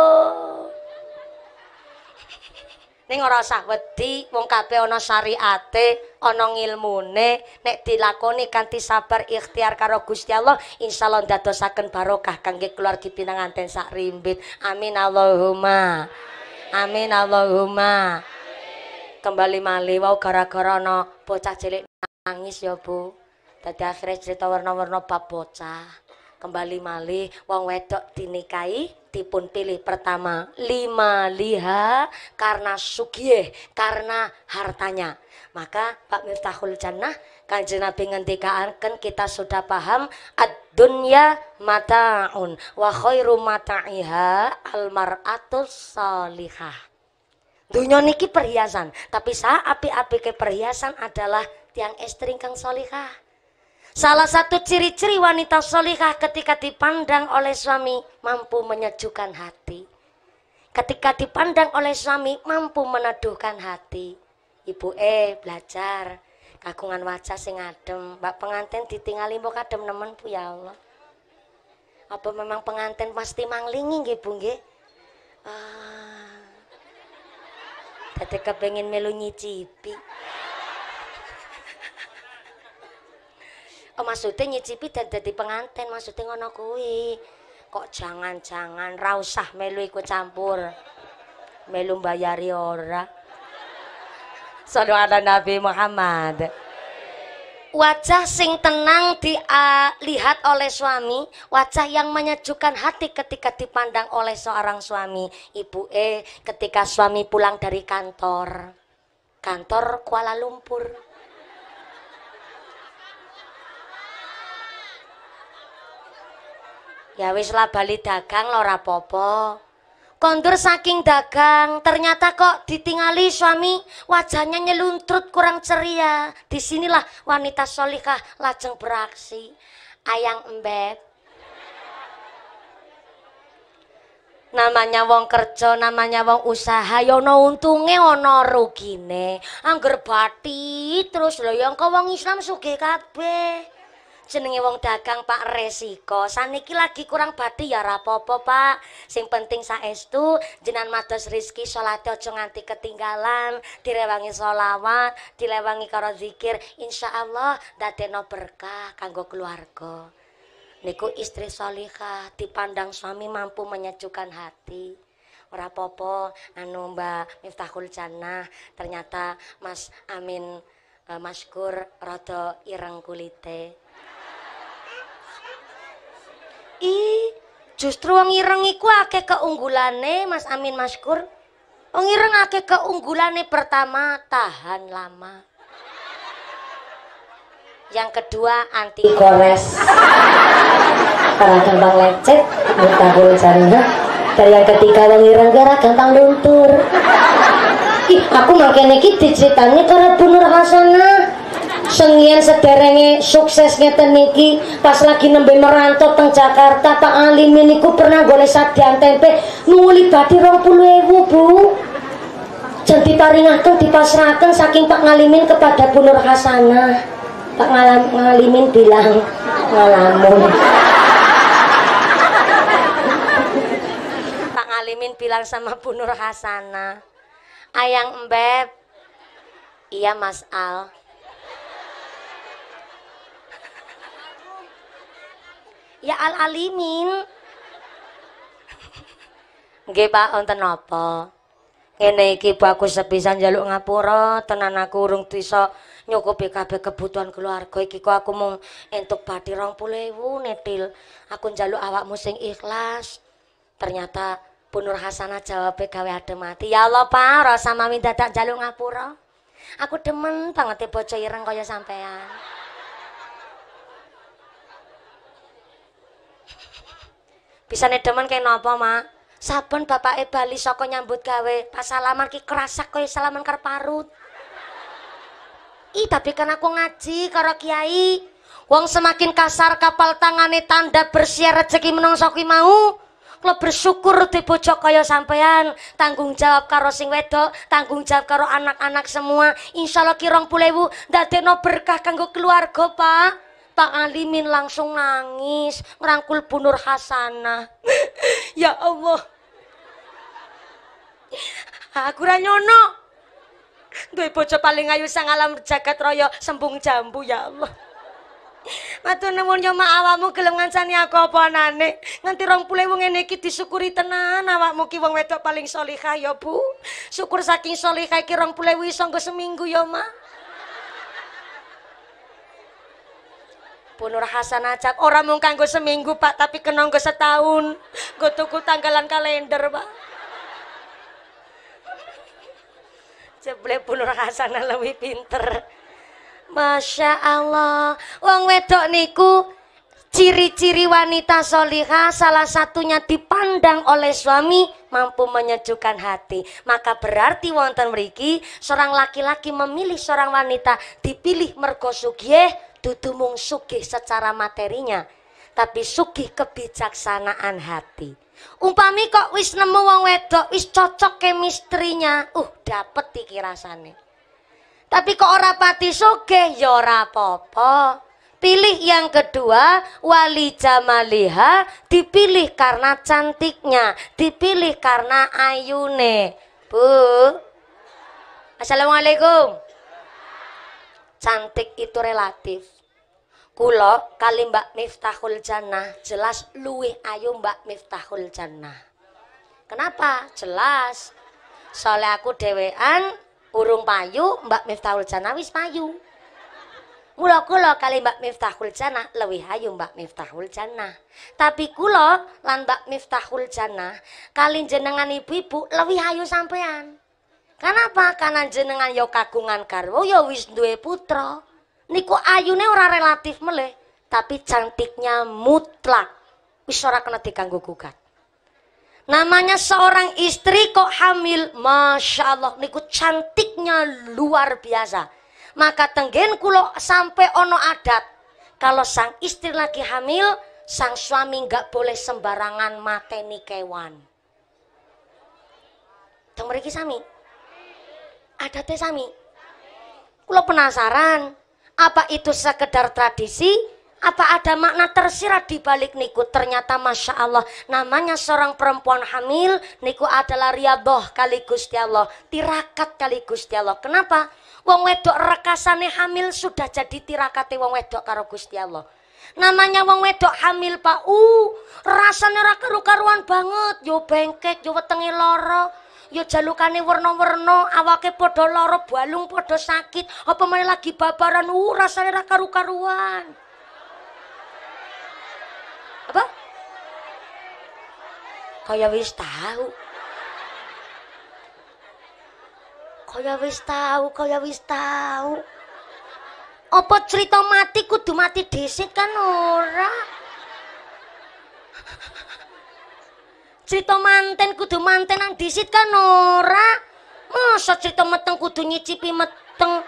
A: ning ora usah wedi wong kabeh ana syariate ana ngilmune nek dilakoni kanthi sabar ikhtiar karo Gusti Allah insyaallah dadosaken barokah kangge keluarga pinanganten sak rimbit amin Allahumma amin, amin Allahumma amin. kembali malih wau gara-gara ana bocah cilik nangis ya Bu dadi akhire crita warna-warna bab bocah kembali malih wong wedok dinikahi dipun pilih pertama lima liha karena sugie karena hartanya maka Pak Miftahul Jannah kanjeng Nabi ngendikaaken kan kita sudah paham ad dunya mataun wa khairu mata'iha al mar'atus salihah dunya niki perhiasan tapi sa api-api ke perhiasan adalah tiang estri kang solihah Salah satu ciri-ciri wanita solikah ketika dipandang oleh suami mampu menyejukkan hati. Ketika dipandang oleh suami mampu meneduhkan hati. Ibu E belajar kagungan wajah sing adem. Mbak pengantin ditinggalin mbok adem nemen Bu ya Allah. Apa memang pengantin pasti manglingi nggih Bu nggih? Ah. Tadi kepengin melu nyicipi. oh, maksudnya nyicipi dan jadi penganten maksudnya ngono kuwi kok jangan-jangan rausah melu iku campur melu mbayari ora Sallu Nabi Muhammad Wajah sing tenang dilihat oleh suami, wajah yang menyejukkan hati ketika dipandang oleh seorang suami. Ibu E ketika suami pulang dari kantor, kantor Kuala Lumpur Ya wis lah bali dagang lho ora Kondur saking dagang, ternyata kok ditingali suami, wajahnya nyeluntrut kurang ceria. Disinilah wanita solihah lajeng beraksi. Ayang embet. namanya wong kerja namanya wong usaha ya ana untunge ana rugine angger bati, terus lho ya engko wong Islam sugih kabeh jenenge wong dagang Pak resiko. Saniki lagi kurang bati ya rapopo Pak. Sing penting itu jenan matos rizki sholat aja nganti ketinggalan, direwangi sholawat, dilewangi karo zikir, Allah dadekno berkah kanggo keluarga. Niku istri solihah dipandang suami mampu menyejukkan hati. Ora popo anu Mbak Miftahul Jannah ternyata Mas Amin eh, Maskur rada ireng kulite. Ih, justru wong ireng iku akeh keunggulane Mas Amin Maskur. Wong ireng akeh keunggulane pertama tahan lama. Yang kedua
B: anti kores. Karena gampang lecet, bertahun
A: jarinya. Dan yang ketiga wong ireng kira gampang luntur. Ih, aku makanya iki diceritanya karena Bunur Hasanah sengian sederenge sukses ngeten niki pas lagi nembe merantau teng Jakarta Pak Alim niku pernah gole sadian tempe nuli badi ewu Bu jan di dipasrahaken saking Pak Ngalimin kepada Bu Nur Hasanah Pak Ngalam, Ngalimin bilang
B: ngalamun
A: Pak Ngalimin bilang sama Bu Nur Hasanah Ayang Mbeb Iya Mas Al ya al alimin nggih pak wonten napa
B: ngene iki bu
A: aku sepisan jaluk ngapura tenan aku urung bisa nyukupi kabeh kebutuhan keluarga iki kok aku mung entuk bathi 20.000 netil aku njaluk awakmu sing ikhlas ternyata Bunur Hasanah jawabnya gawe adem mati ya Allah Pak rasa mami dadak jaluk ngapura aku demen banget ya e bojo ireng kaya sampean Bisa nedemen kayak nopo, Ma? Saben bapake bali sokonya nyambut gawe, pas salaman ki kerasa koyo salaman karparut parut. Ih, tapi kan aku ngaji karo kiai. Wong semakin kasar kapal tangane tanda bersiar rezeki menungso ki mau. lo bersyukur di bojo kaya sampean, tanggung jawab karo sing wedok, tanggung jawab karo anak-anak semua. Insya Insyaallah kirong pulewu no berkah kanggo keluarga, Pak. Pak Alimin langsung nangis ngerangkul Bunur Hasanah ya Allah aku ranyono duwe bojo paling ayu sang alam jagat royo sembung jambu ya Allah Matur nuwun nyoma awamu awakmu gelem ngancani aku apa anane. Nganti rong 20.000 ngene iki disyukuri tenan awakmu ki wong wedok paling solihah ya Bu. Syukur saking salihah iki 20.000 iso seminggu yo ya, mak. Bu Nur Hasan ajak Orang mau kanggo seminggu Pak, tapi kena nggo setahun. Nggo tuku tanggalan kalender Pak. Jeble Bu Nur Hasan lebih pinter. Masya Allah, wong wedok niku ciri-ciri wanita solihah salah satunya dipandang oleh suami mampu menyejukkan hati maka berarti wonten meriki seorang laki-laki memilih seorang wanita dipilih mergo dudu mung sugih secara materinya tapi sugih kebijaksanaan hati umpami kok wis nemu wong wedok wis cocok kemistrinya uh dapet iki rasane tapi kok ora pati sugih ya ora Pilih yang kedua, wali jamaliha dipilih karena cantiknya, dipilih karena ayune. Bu. Assalamualaikum cantik itu relatif. Kulo kali Mbak Miftahul Jannah jelas luwih ayu Mbak Miftahul Jannah. Kenapa? Jelas. Soalnya aku dewean urung payu Mbak Miftahul Jannah wis payu. Mula kulo kali Mbak Miftahul Jannah lebih ayu Mbak Miftahul Jannah. Tapi kulo lan Mbak Miftahul Jannah kali jenengan ibu-ibu lebih ayu sampean. Kenapa? Karena jenengan ya kagungan yowis ya wis duwe putra. Niku ayune ora relatif meleh, tapi cantiknya mutlak. Wis ora kena diganggu gugat. Namanya seorang istri kok hamil, masya Allah, niku cantiknya luar biasa. Maka tenggen kulo sampai ono adat, kalau sang istri lagi hamil, sang suami nggak boleh sembarangan mateni kewan. Tengok sami. Ada tesami. Kulo penasaran, apa itu sekedar tradisi? Apa ada makna tersirat di balik niku? Ternyata Masya Allah, namanya seorang perempuan hamil, niku adalah riadoh kali Gusti Allah, tirakat kali Gusti Allah. Kenapa? Wong wedok rekasane hamil sudah jadi tirakat wong wedok karo Gusti Allah. namanya wong wedok hamil pak u rasanya rakeru karu-karuan banget yo bengkek yo wetengi loro. ya jalukane warna-warna awake padha lara balung padha sakit apa meneh lagi babaran uh rasane ra karu-karuan apa kaya wis tau. kaya wis tau, kaya wis tau. apa cerita mati kudu mati desit kan ora cerita manten kudu manten nang disit kan ora masa cerita meteng kudu nyicipi meteng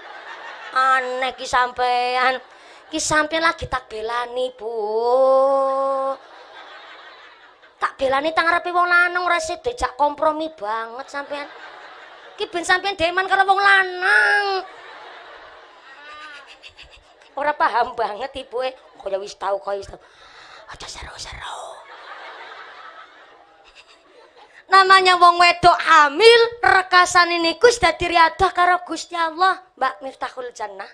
A: aneh ki sampean ki sampean lagi tak belani bu tak belani tang rapi wong lanang ora dejak kompromi banget sampean ki ben sampean deman karo wong lanang ora paham banget ibu e kaya wis tau kaya wis tau aja seru-seru namanya wong wedok hamil rekasan ini wis dari riadah karo Gusti Allah, Mbak Miftahul Jannah.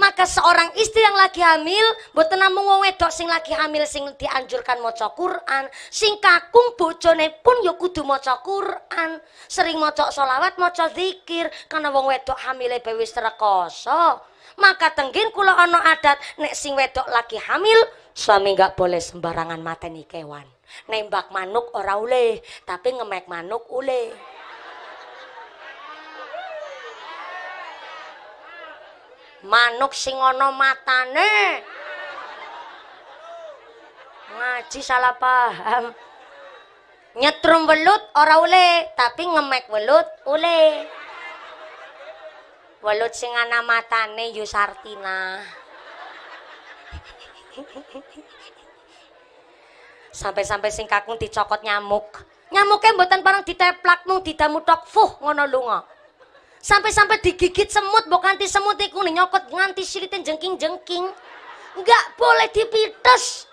A: Maka seorang istri yang lagi hamil, buat namung wong wedok sing lagi hamil sing dianjurkan maca Quran, sing kakung bojone pun ya kudu maca Quran, sering maca sholawat, maca zikir karena wong wedok hamile bewis terkoso Maka tenggin kula ono adat nek sing wedok lagi hamil, suami gak boleh sembarangan mateni kewan nembak manuk ora oleh tapi ngemek manuk oleh manuk singono ana matane ngaji salah paham nyetrum welut ora oleh tapi ngemek welut oleh welut sing ana matane Yusartina sampai-sampai sing kakung dicokot nyamuk. Nyamuknya mboten parang diteplak mung didamu tok fuh ngono lunga. Sampai-sampai digigit semut bukan nganti semut iku nyokot nganti silitin jengking-jengking. nggak boleh dipites.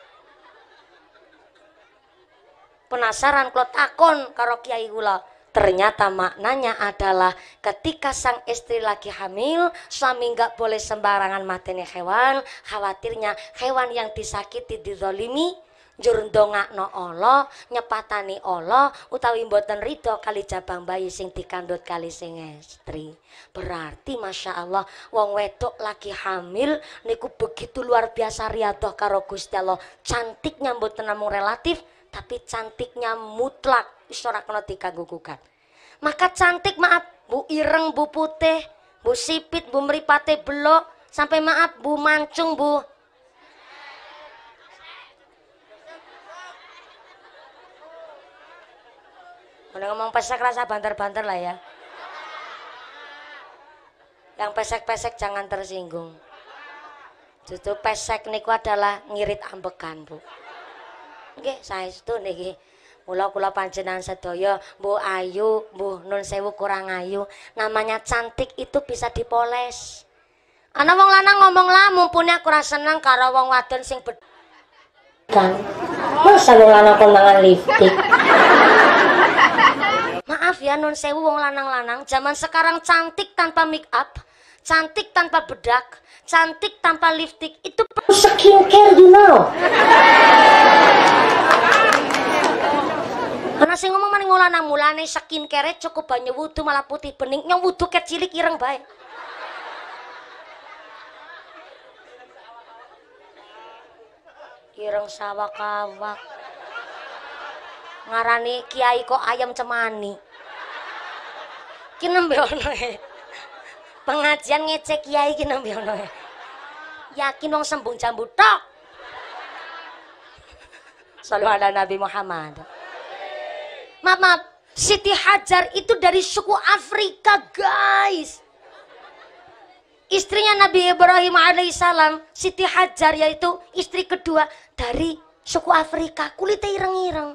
A: Penasaran kalau takon karo kiai gula Ternyata maknanya adalah ketika sang istri lagi hamil, suami nggak boleh sembarangan mateni hewan, khawatirnya hewan yang disakiti dizolimi, njur no Allah, nyepatani olo. utawi mboten rito kali jabang bayi sing dikandut kali sing estri. Berarti Masya Allah wong wedok lagi hamil niku begitu luar biasa riadoh karo Gusti Allah. Cantiknya mboten namung relatif tapi cantiknya mutlak istora kena diganggu Maka cantik maaf Bu Ireng, Bu Putih, Bu Sipit, Bu Meripate Belok, sampai maaf Bu Mancung, Bu Mana ngomong pesek rasa banter-banter lah ya. Yang pesek-pesek jangan tersinggung. Justru pesek niku adalah ngirit ambekan, Bu. Nggih, itu niki. Mula kula panjenengan sedaya, Bu Ayu, Bu Nun Sewu kurang ayu. Namanya cantik itu bisa dipoles. Ana wong lanang ngomong lah mumpuni aku rasa seneng karo wong wadon sing kan. Masa wong lanang kok mangan lipstik ya non sewu wong lanang-lanang zaman sekarang cantik tanpa make up, cantik tanpa bedak, cantik tanpa lipstick itu skincare you know. Karena saya ngomong ngolah nang mulane skincare cukup banyak wudu malah putih bening nyong wudu kecilik ireng baik. Ireng sawak kawak ngarani kiai kok ayam cemani ki nembe ono e. Pengajian ngecek kiai ki nembe ono e. Yakin wong sembung jambu tok. Selalu ala Nabi Muhammad. Maaf, maaf. Siti Hajar itu dari suku Afrika, guys. Istrinya Nabi Ibrahim alaihissalam, Siti Hajar yaitu istri kedua dari suku Afrika, kulitnya ireng-ireng.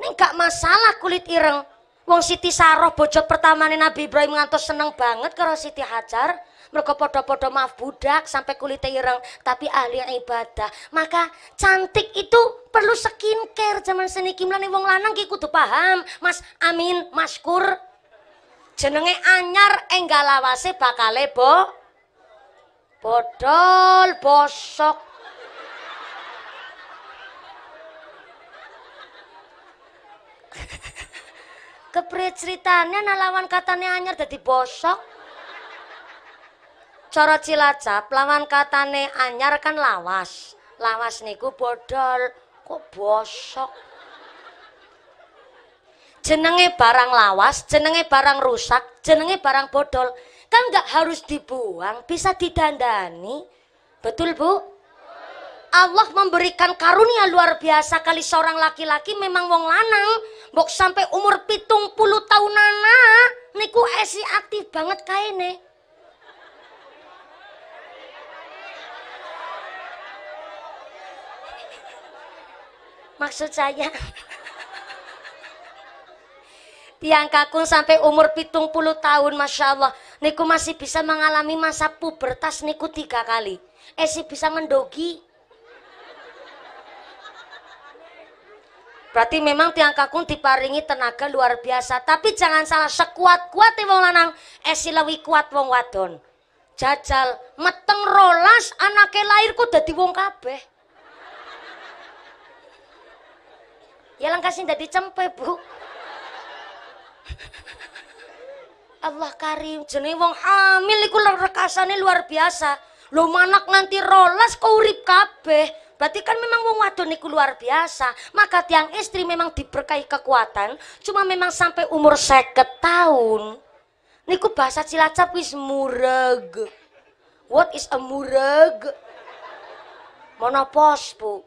A: Ini gak masalah kulit ireng, Wong Siti Saroh bojot nih Nabi Ibrahim ngantos seneng banget karo Siti Hajar. Mereka podo-podo maaf budak sampai kulitnya ireng tapi ahli ibadah. Maka cantik itu perlu skincare zaman seniki nih wong lanang ki kudu paham. Mas Amin, Mas Kur. Jenenge anyar enggalawase bakal lebo Bodol bosok Keprit ceritanya nalawan katanya anyar jadi bosok. Cara cilacap lawan katane anyar kan lawas. Lawas niku bodol kok bosok. Jenenge barang lawas, jenenge barang rusak, jenenge barang bodol. Kan nggak harus dibuang, bisa didandani. Betul bu? Allah memberikan karunia luar biasa kali seorang laki-laki memang wong lanang bok sampai umur pitung puluh tahun nana, niku esi aktif banget kaene maksud saya tiang kakung sampai umur pitung puluh tahun Masya Allah niku masih bisa mengalami masa pubertas niku tiga kali esi bisa ngendogi Berarti memang tiang kakung diparingi tenaga luar biasa. Tapi jangan salah sekuat-kuat ya, wong lanang, esilawi eh, kuat wong wadon. Jajal meteng rolas anaknya lahirku dadi wong kabeh. Ya langkasin dadi cempe, Bu. Allah karim jenenge wong hamil iku rekasannya luar biasa. Lu manak nanti rolas kau urip kabeh. Berarti kan memang wong wadon niku luar biasa. Maka tiang istri memang diberkahi kekuatan, cuma memang sampai umur seket tahun. Niku bahasa Cilacap wis mureg. What is a mureg? Monopos, Bu.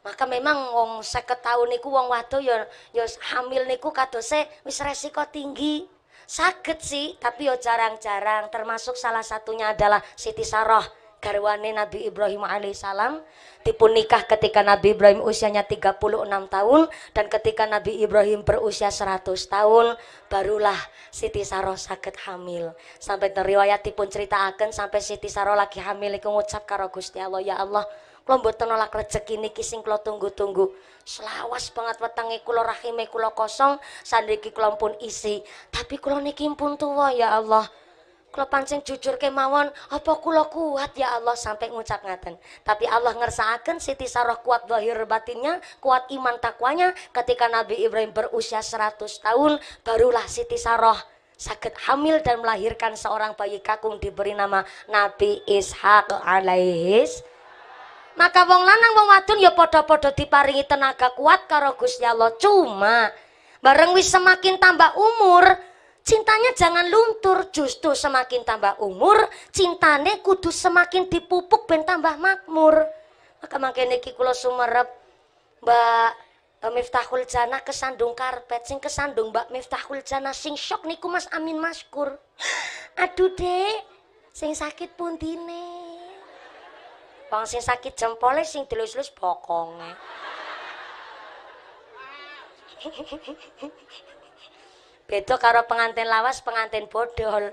A: Maka memang wong seket tahun niku wong wadon ya ya hamil niku kadose wis resiko tinggi. Sakit sih, tapi yo ya jarang-jarang. Termasuk salah satunya adalah Siti Saroh garwane Nabi Ibrahim alaihissalam dipun nikah ketika Nabi Ibrahim usianya 36 tahun dan ketika Nabi Ibrahim berusia 100 tahun barulah Siti Saroh sakit hamil sampai riwayat dipun akan sampai Siti Saroh lagi hamil itu ngucap karo Gusti Allah ya Allah kalau mau nolak rezeki ini sing kalau tunggu-tunggu. Selawas banget wetenge kulur rahime kulur kosong, sandriki kalau pun isi. Tapi kalau niki pun tua ya Allah. Kalau pancing jujur kemauan, apa lo kuat ya Allah sampai ngucap ngaten. Tapi Allah ngerasakan Siti Sarah kuat lahir batinnya, kuat iman takwanya ketika Nabi Ibrahim berusia 100 tahun barulah Siti Sarah sakit hamil dan melahirkan seorang bayi kakung diberi nama Nabi Ishak alaihis maka wong lanang wong wadon ya padha-padha diparingi tenaga kuat karo Gusti Allah cuma bareng wis semakin tambah umur cintanya jangan luntur justru semakin tambah umur cintane kudu semakin dipupuk ben tambah makmur maka makin iki kula sumerep Mbak eh, Miftahul Jana kesandung karpet sing kesandung Mbak Miftahul Jana sing shock niku Mas Amin Maskur aduh dek sing sakit pun puntine Wong sing sakit jempole sing dilus-lus bokonge beda karo pengantin lawas pengantin bodol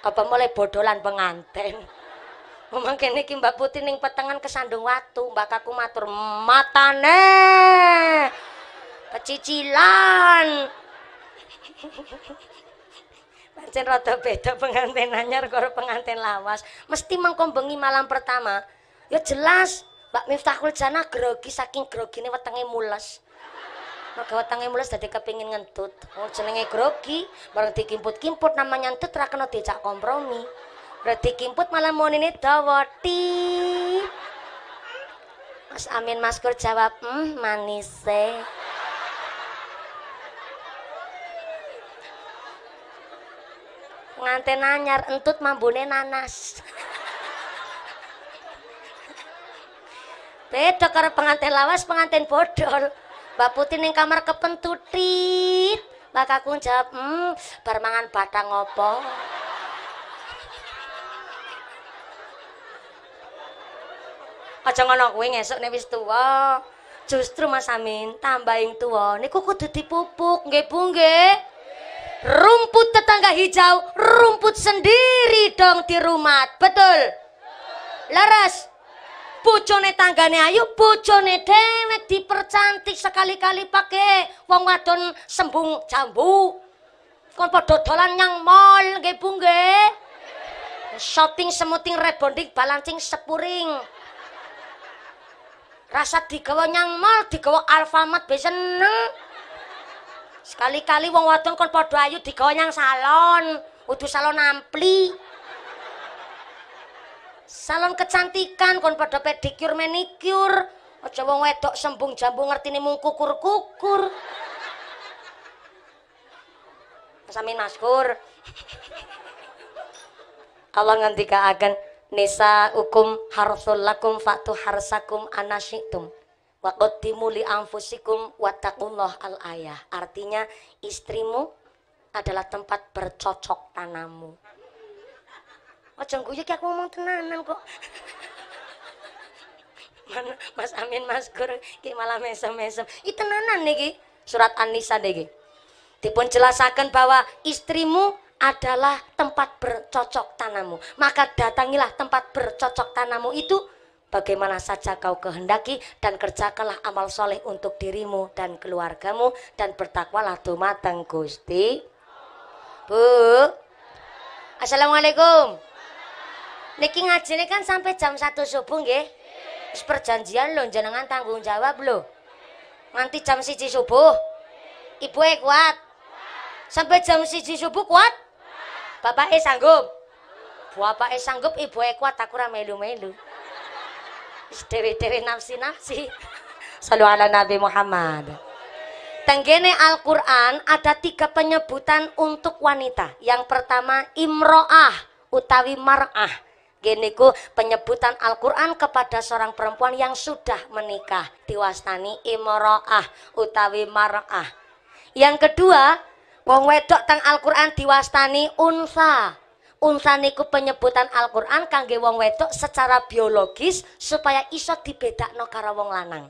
A: apa mulai bodolan pengantin ngomong kene iki Mbak Putih ning petengan kesandung watu Mbak kaku matur matane Pecicilan. pancen rada beda pengantin anyar karo pengantin lawas mesti mengko bengi malam pertama ya jelas Mbak Miftahul Jana grogi saking grogine wetenge mules mergo wetenge mulus dadi kepingin ngentut oh jenenge grogi bareng dikimput-kimput namanya ngentut ra kena dicak kompromi berarti kimput malah monine dawa ti Mas Amin Maskur jawab hmm manise Nganti nanyar entut mambune nanas beda karo pengantin lawas pengantin bodol Mbak Putin yang kamar kepentutit. Mbak Kakung jawab, "Hmm, bermangan batang opo?" Aja ngono kuwi ngesuk nek wis tuwa. Justru Mas Amin tambah ing tuwa niku kudu dipupuk, nggih Bu nggih. rumput tetangga hijau, rumput sendiri dong di rumah. Betul? Laras? bojone tanggane ayu bojone dhewek dipercantik sekali-kali pake wong wadon sembung jambu kon padha dolan nyang mall nggih Bu shopping semuting rebonding balancing sepuring rasa digawa nyang mall digawa alfamat be seneng sekali-kali wong wadon kon padha ayu digawa nyang salon udu salon ampli salon kecantikan kon pada pedikur manikur aja wong wedok sembung jambu ngertine mung kukur-kukur sami maskur Allah akan nisa ukum harsul lakum fatu harsakum anasyitum wa qaddimu li anfusikum wattaqullah al ayah artinya istrimu adalah tempat bercocok tanamu Aja guyu ki aku ngomong tenanan kok. Mas Amin Mas Gur ki malah mesem-mesem. Iki tenanan niki surat An-Nisa niki. Dipun jelasaken bahwa istrimu adalah tempat bercocok tanamu. Maka datangilah tempat bercocok tanamu itu bagaimana saja kau kehendaki dan kerjakanlah amal soleh untuk dirimu dan keluargamu dan bertakwalah tumateng Gusti. Bu. Assalamualaikum. Niki ngajine kan sampai jam 1 subuh nggih. Wis perjanjian lho jenengan tanggung jawab lho. Nganti jam 1 subuh. Ibu e kuat. Sampai jam 1 subuh kuat. Bapak e sanggup. Bapak e sanggup, ibu e kuat aku ora melu-melu. Wis teri nafsi-nafsi. Selalu ala Nabi Muhammad. Tenggene Al-Quran ada tiga penyebutan untuk wanita. Yang pertama imro'ah utawi mar'ah geniku penyebutan Al-Quran kepada seorang perempuan yang sudah menikah diwastani imoroah utawi marah yang kedua wong wedok tang Al-Quran diwastani unsa unsa niku penyebutan Al-Quran kangge wong wedok secara biologis supaya iso dibedakno karo wong lanang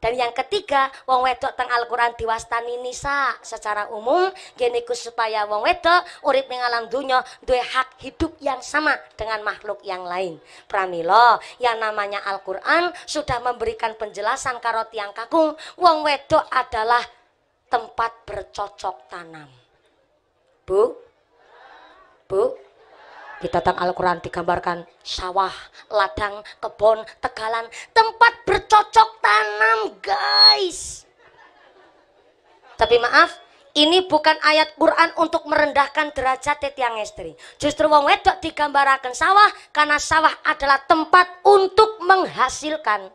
A: dan yang ketiga, wong wedok teng Al-Qur'an diwastani nisa secara umum geniku supaya wong wedok urip ning alam dunya duwe hak hidup yang sama dengan makhluk yang lain. Pramila, yang namanya Al-Qur'an sudah memberikan penjelasan karo tiang kakung, wong wedok adalah tempat bercocok tanam. Bu? Bu? Di datang Al-Quran digambarkan sawah, ladang, kebun, tegalan, tempat bercocok tanam guys. Tapi maaf, ini bukan ayat Quran untuk merendahkan derajat tetiang istri. Justru wong wedok digambarkan sawah karena sawah adalah tempat untuk menghasilkan.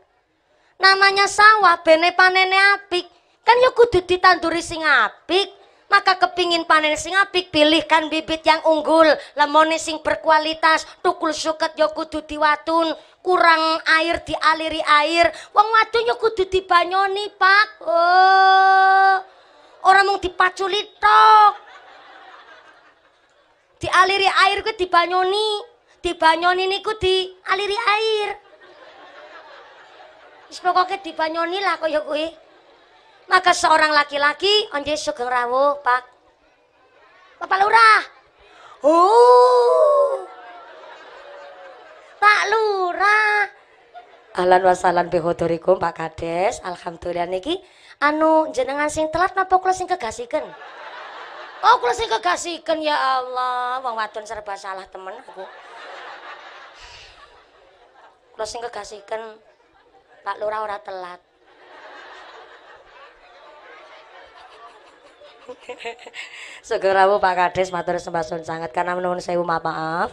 A: Namanya sawah bene panene apik. Kan ya kudu ditanduri sing apik maka kepingin panen sing apik pilihkan bibit yang unggul lemoni sing berkualitas tukul suket yo kudu diwatun kurang air dialiri air wong wadon yo kudu dibanyoni pak oh orang mung dipaculi tok dialiri air ku dibanyoni dibanyoni niku dialiri air wis pokoke dibanyoni lah kaya kuwi maka seorang laki-laki onje sugeng rawuh, Pak. Bapak Lurah.
B: Oh.
A: Pak Lurah. Alan wasalan behodorikum Pak Kades. Alhamdulillah niki anu jenengan sing telat napa kula sing kegasiken? Oh, kula sing kegasiken ya Allah, wong wadon serba salah temen aku. Kula sing kegasiken Pak Lurah ora telat. Sugeng Bu Pak Kades matur sembah sangat karena menuhun saya maaf. maaf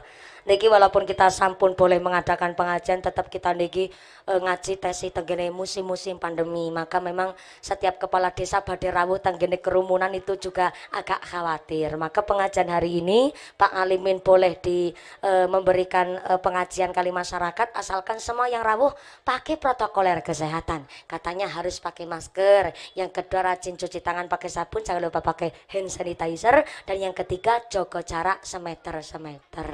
A: niki walaupun kita sampun boleh mengadakan pengajian tetap kita niki e, ngaji tesi tenggene musim-musim pandemi maka memang setiap kepala desa badhe rawuh tenggene kerumunan itu juga agak khawatir maka pengajian hari ini Pak Alimin boleh di e, memberikan e, pengajian kali masyarakat asalkan semua yang rawuh pakai protokoler kesehatan katanya harus pakai masker yang kedua rajin cuci tangan pakai sabun jangan lupa pakai hand sanitizer dan yang ketiga jaga jarak semeter semeter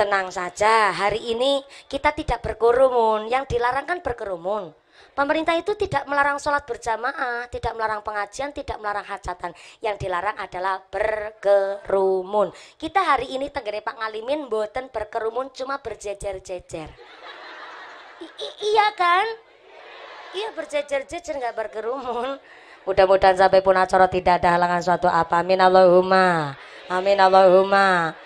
A: Tenang saja, hari ini kita tidak berkerumun. Yang dilarang kan berkerumun. Pemerintah itu tidak melarang sholat berjamaah, tidak melarang pengajian, tidak melarang hajatan. Yang dilarang adalah berkerumun. Kita hari ini tenggere Pak Ngalimin boten berkerumun cuma berjejer-jejer. Iya kan? Iya berjejer-jejer nggak berkerumun. Mudah-mudahan sampai pun acara tidak ada halangan suatu apa. Amin Allahumma. Amin Allahumma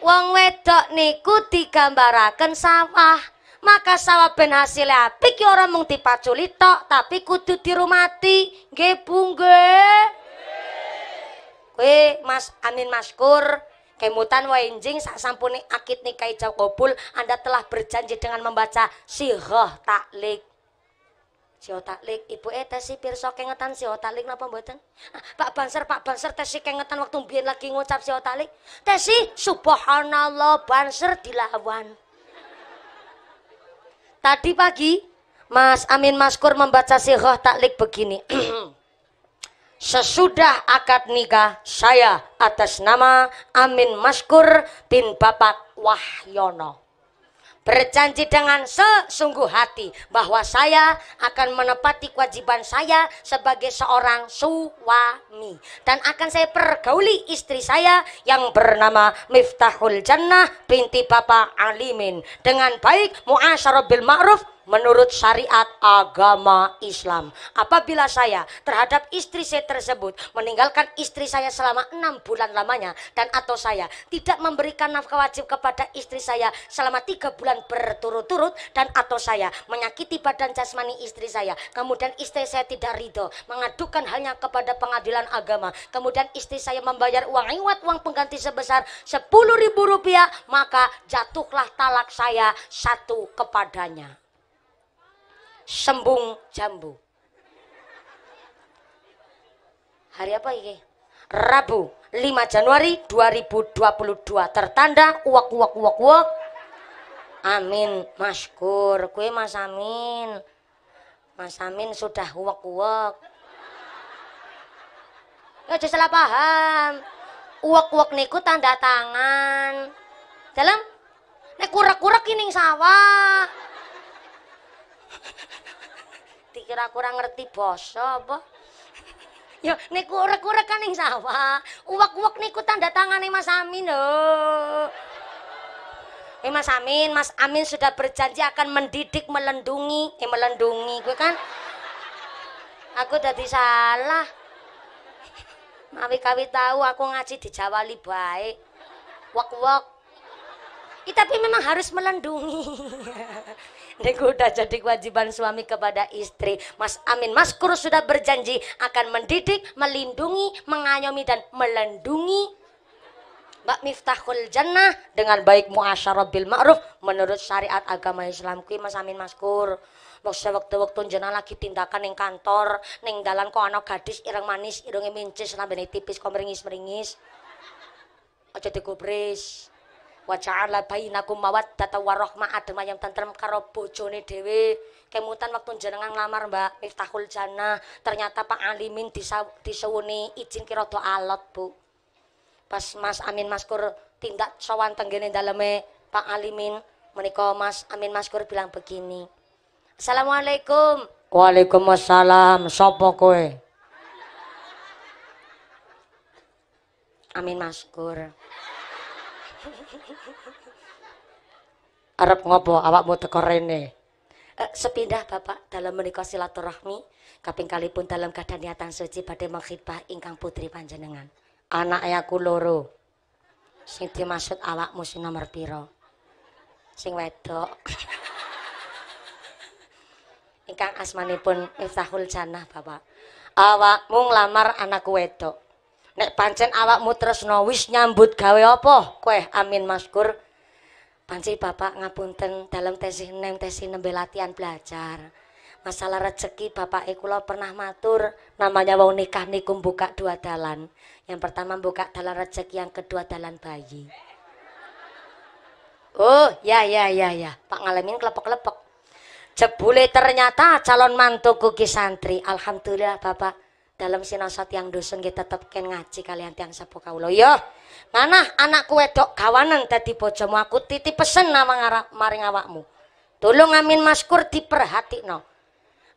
A: wong wedok niku digambaraken sawah. Maka sawah ben hasilnya apik ya ora mung dipaculi tok, tapi kudu dirumati. Nggih, Bu, Kowe Mas Amin Maskur, kemutan wenjing sak sampune akid nikahi jauh kobul, Anda telah berjanji dengan membaca sirah taklik si otak lik ibu eh tesi pirso kengetan si otak lik napa mboten ah, Pak Banser Pak Banser tesi kengetan waktu biar lagi ngucap si otak tes tesi subhanallah Banser dilawan tadi pagi Mas Amin Maskur membaca sirah taklik begini Sesudah akad nikah saya atas nama Amin Maskur bin Bapak Wahyono berjanji dengan sesungguh hati bahwa saya akan menepati kewajiban saya sebagai seorang suami dan akan saya pergauli istri saya yang bernama Miftahul Jannah binti Bapak Alimin dengan baik muasyarah bil ma'ruf menurut syariat agama Islam. Apabila saya terhadap istri saya tersebut meninggalkan istri saya selama enam bulan lamanya dan atau saya tidak memberikan nafkah wajib kepada istri saya selama tiga bulan berturut-turut dan atau saya menyakiti badan jasmani istri saya, kemudian istri saya tidak ridho, mengadukan hanya kepada pengadilan agama, kemudian istri saya membayar uang iwat uang pengganti sebesar sepuluh ribu rupiah, maka jatuhlah talak saya satu kepadanya sembung jambu. Hari apa ini? Rabu 5 Januari 2022 tertanda uak uak uak uak Amin Maskur kue Mas Amin Mas Amin sudah uak uak Ya salah paham uak uak niku tanda tangan dalam nek kurak kurak ini sawah dikira kurang ngerti basa apa? Ya niku urek-urek kan ning sawah. Uwek-uwek niku tanda tangane Mas Amin lho. Eh Mas Amin, Mas Amin sudah berjanji akan mendidik, melindungi, eh melindungi gue kan. Aku tadi salah. Mawi kawi tahu aku ngaji di Jawali baik. Wak wak. Eh, tapi memang harus melindungi. Ini udah jadi kewajiban suami kepada istri. Mas Amin Mas Kurus sudah berjanji akan mendidik, melindungi, mengayomi dan melindungi Mbak Miftahul Jannah dengan baik muasyarah bil ma'ruf menurut syariat agama Islam kuwi Mas Amin Mas Kur. Maksudnya waktu-waktu jenah lagi tindakan ning kantor, ning dalan kok ana gadis ireng manis, irunge mincis, lambene tipis kok meringis-meringis. Aja digubris wa ja'ala bainakum mawaddata wa rahmah adem ayam tentrem karo bojone dhewe kemutan waktu jenengan lamar Mbak Miftahul Jannah ternyata Pak Alimin disewuni izin kira rada alot Bu pas Mas Amin Maskur tindak sowan tenggene daleme Pak Alimin menikah Mas Amin Maskur bilang begini Assalamualaikum Waalaikumsalam sapa kowe Amin Maskur arep ngopo awakmu teko rene eh, sepindah bapak dalam menikah silaturahmi kaping kalipun dalam keadaan niatan suci badai mengkhidbah ingkang putri panjenengan anak ayaku loro sing dimaksud awakmu sing nomor piro sing wedok ingkang asmanipun Miftahul Jannah Bapak awakmu nglamar anakku wedok nek pancen awakmu terus no wis nyambut gawe apa kue amin maskur panci bapak ngapunten dalam tesi nem tesi nembe latihan belajar masalah rezeki bapak Lo pernah matur namanya mau nikah nikum buka dua dalan yang pertama buka dalan rezeki yang kedua dalan bayi oh ya ya ya ya pak ngalamin kelepek-kelepek cebule ternyata calon mantu kuki santri alhamdulillah bapak dalam sinasat yang dusun kita tetap ken ngaji kalian tiang sapu kaulo yo nganah anakku wedok gawanan dadi bojomu aku titip pesen nawang maring awakmu tolong amin maskur diperhatikno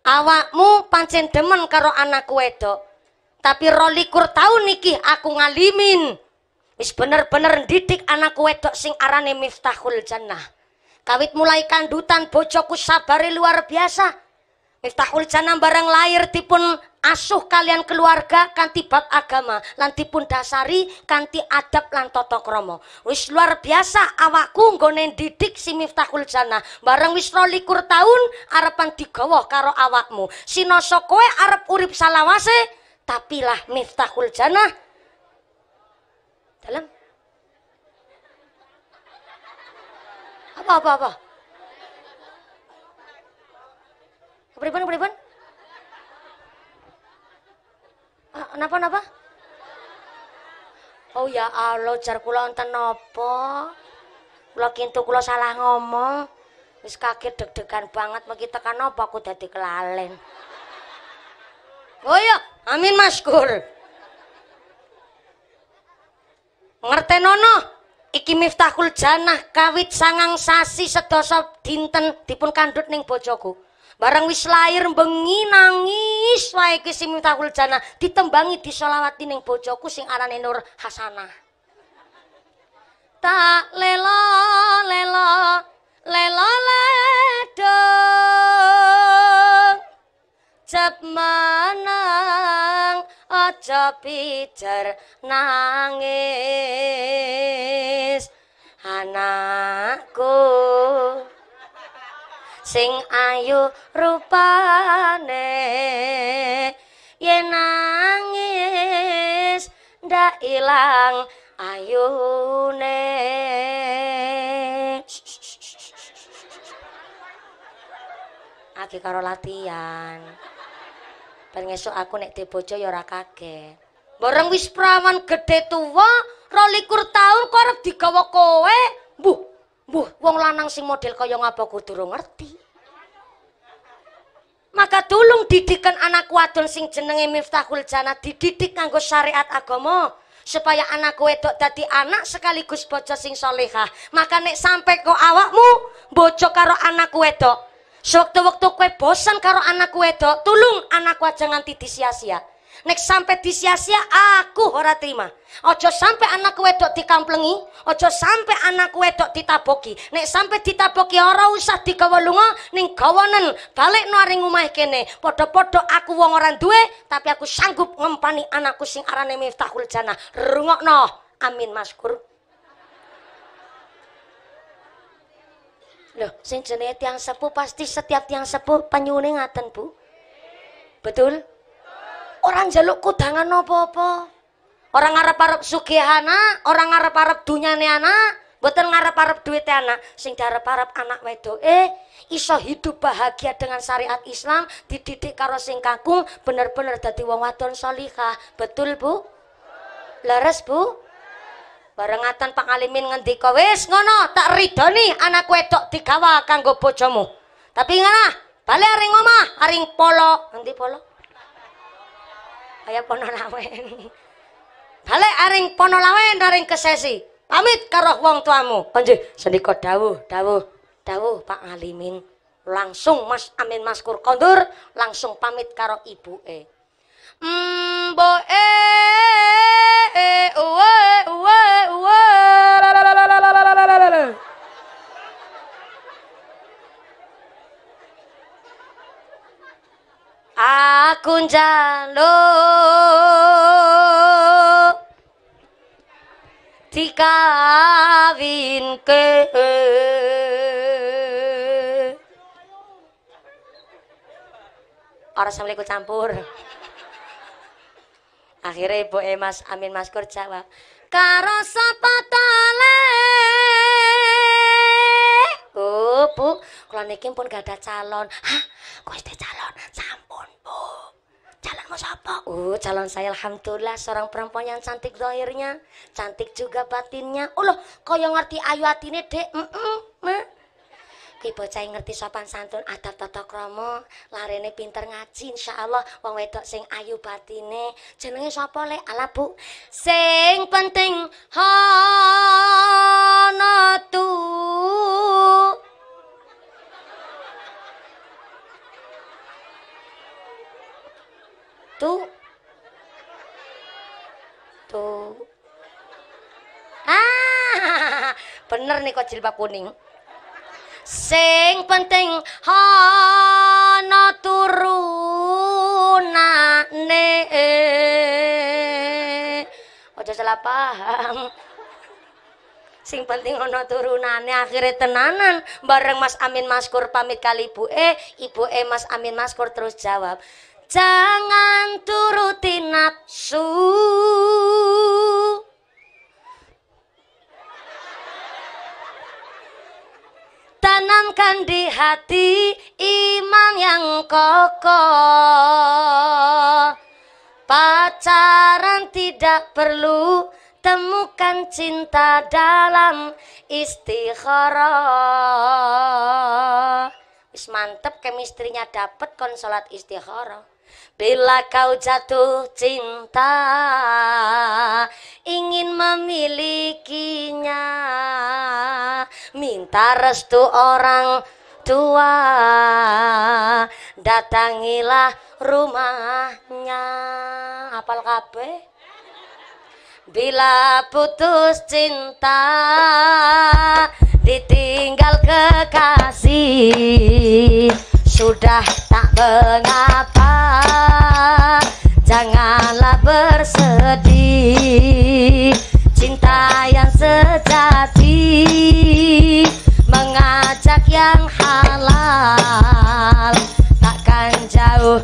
A: awakmu pancen demen karo anakku wedok tapi rolikur tahun niki aku ngalimin wis bener-bener didik anakku wedok sing arane miftahul jannah kawit mulai kandutan bojoku sabari luar biasa Miftahul eh, Jana barang lahir tipun asuh kalian keluarga kanti bab agama lan pun dasari kanti adab lan toto kromo. wis luar biasa awakku nggone didik si miftahul jana bareng wis rolikur taun arepan digawa karo awakmu si kowe arep urip salawase tapi lah miftahul jana dalam apa apa apa Kepribun, kepribun? Ah, napa, napa? Oh ya Allah, jar kula wonten napa? Kula kintu kula salah ngomong. Wis kaget deg-degan banget mengki tekan napa aku dadi kelalen. Oh ya, amin Mas Ngerti Nono? Iki miftahul janah kawit sangang sasi sedasa dinten dipun kandhut ning bojoku. Barang wis lahir bengi nangis wae iki sing ditembangi disolawati ning bojoku sing arane Nur Hasanah. Tak lelo lelo lelo ledo Cep manang, aja pijar nangis anakku sing ayu rupane yen nangis ndak ilang ayune Aki karo latihan ben ngesuk aku nek dibojo ya ora kaget bareng wis prawan gedhe tuwa 22 taun kok arep digawa kowe mbuh mbuh wong lanang sing model kaya ngapa kudu ngerti Maka tulung didikan anak wadon sing jenenge Miftahul jana dididik kanggo syariat agomo supaya anak wedok dadi anak sekaligus bojo sing solehah. Maka nek sampai kok awakmu bojo karo anak wedok, sewektu-wektu bosan karo anak wedok, tulung anak wajangan disia-sia. Nek sampai disia-sia aku ora terima. Ojo sampai anak wedok dikamplengi, ojo sampai anak wedok ditaboki. Nek sampai ditaboki ora usah digawa ning kawanan balik naring umah kene. Podo-podo aku wong orang duwe, tapi aku sanggup ngempani anakku sing arane Miftahul Rungok noh, Amin Mas Kur. Loh, sing jenenge tiang sepuh pasti setiap tiang sepuh penyuwune ngaten, Bu. Betul? orang jaluk kudangan apa-apa. Orang ngarep-arep sugih anak, orang ngarep-arep dunyane anak, betul ngarep-arep duit anak, sing diarep-arep anak wedoke eh, iso hidup bahagia dengan syariat Islam, dididik karo sing kakung bener-bener dadi wong wadon salihah. Betul, Bu? Leres, Bu? Barengatan Pak Alimin ngendika, "Wis ngono, tak ridoni anak wedok digawa kanggo bojomu." Tapi ngono, bali aring omah, aring polo. Ngendi polo? kaya pono lawen areng pono lawen areng kesesi pamit karo wong tuamu panjih seniko dawuh dawuh dawuh pak alimin langsung mas amin mas kur kondur langsung pamit karo ibu e mbo e e e uwe uwe Aku jalo dikawin ke orang sambil ikut campur akhirnya ibu emas amin maskur jawab karo
B: sopa Bu,
A: Bu, kula niki pun gak ada calon. Hah? Gusti calon? Sampun, Bu. calon mau siapa Uh, calon saya alhamdulillah seorang perempuan yang cantik zahirnya, cantik juga batinnya. Oh loh, yang ngerti ayu ini Dek. Heeh, mm -mm, tapi bocah ngerti sopan santun adab tata krama larene pinter ngaji insyaallah wong wedok sing ayu batine jenenge sapa le ala bu sing penting ana tu tu tu ah bener nih kok jilbab kuning sing penting ana turunane aja salah paham sing penting ana turunane akhire tenanan bareng Mas Amin Maskur pamit kali ibuke ibuke Mas Amin Maskur terus jawab jangan turuti nafsu tanamkan di hati iman yang kokoh pacaran tidak perlu temukan cinta dalam istikharah wis mantep kemistrinya dapat konsolat istikharah Bila kau jatuh cinta Ingin memilikinya Minta restu orang tua Datangilah rumahnya Apal kabeh Bila putus cinta Ditinggal kekasih sudah tak mengapa janganlah bersedih cinta yang sejati mengajak yang halal takkan jauh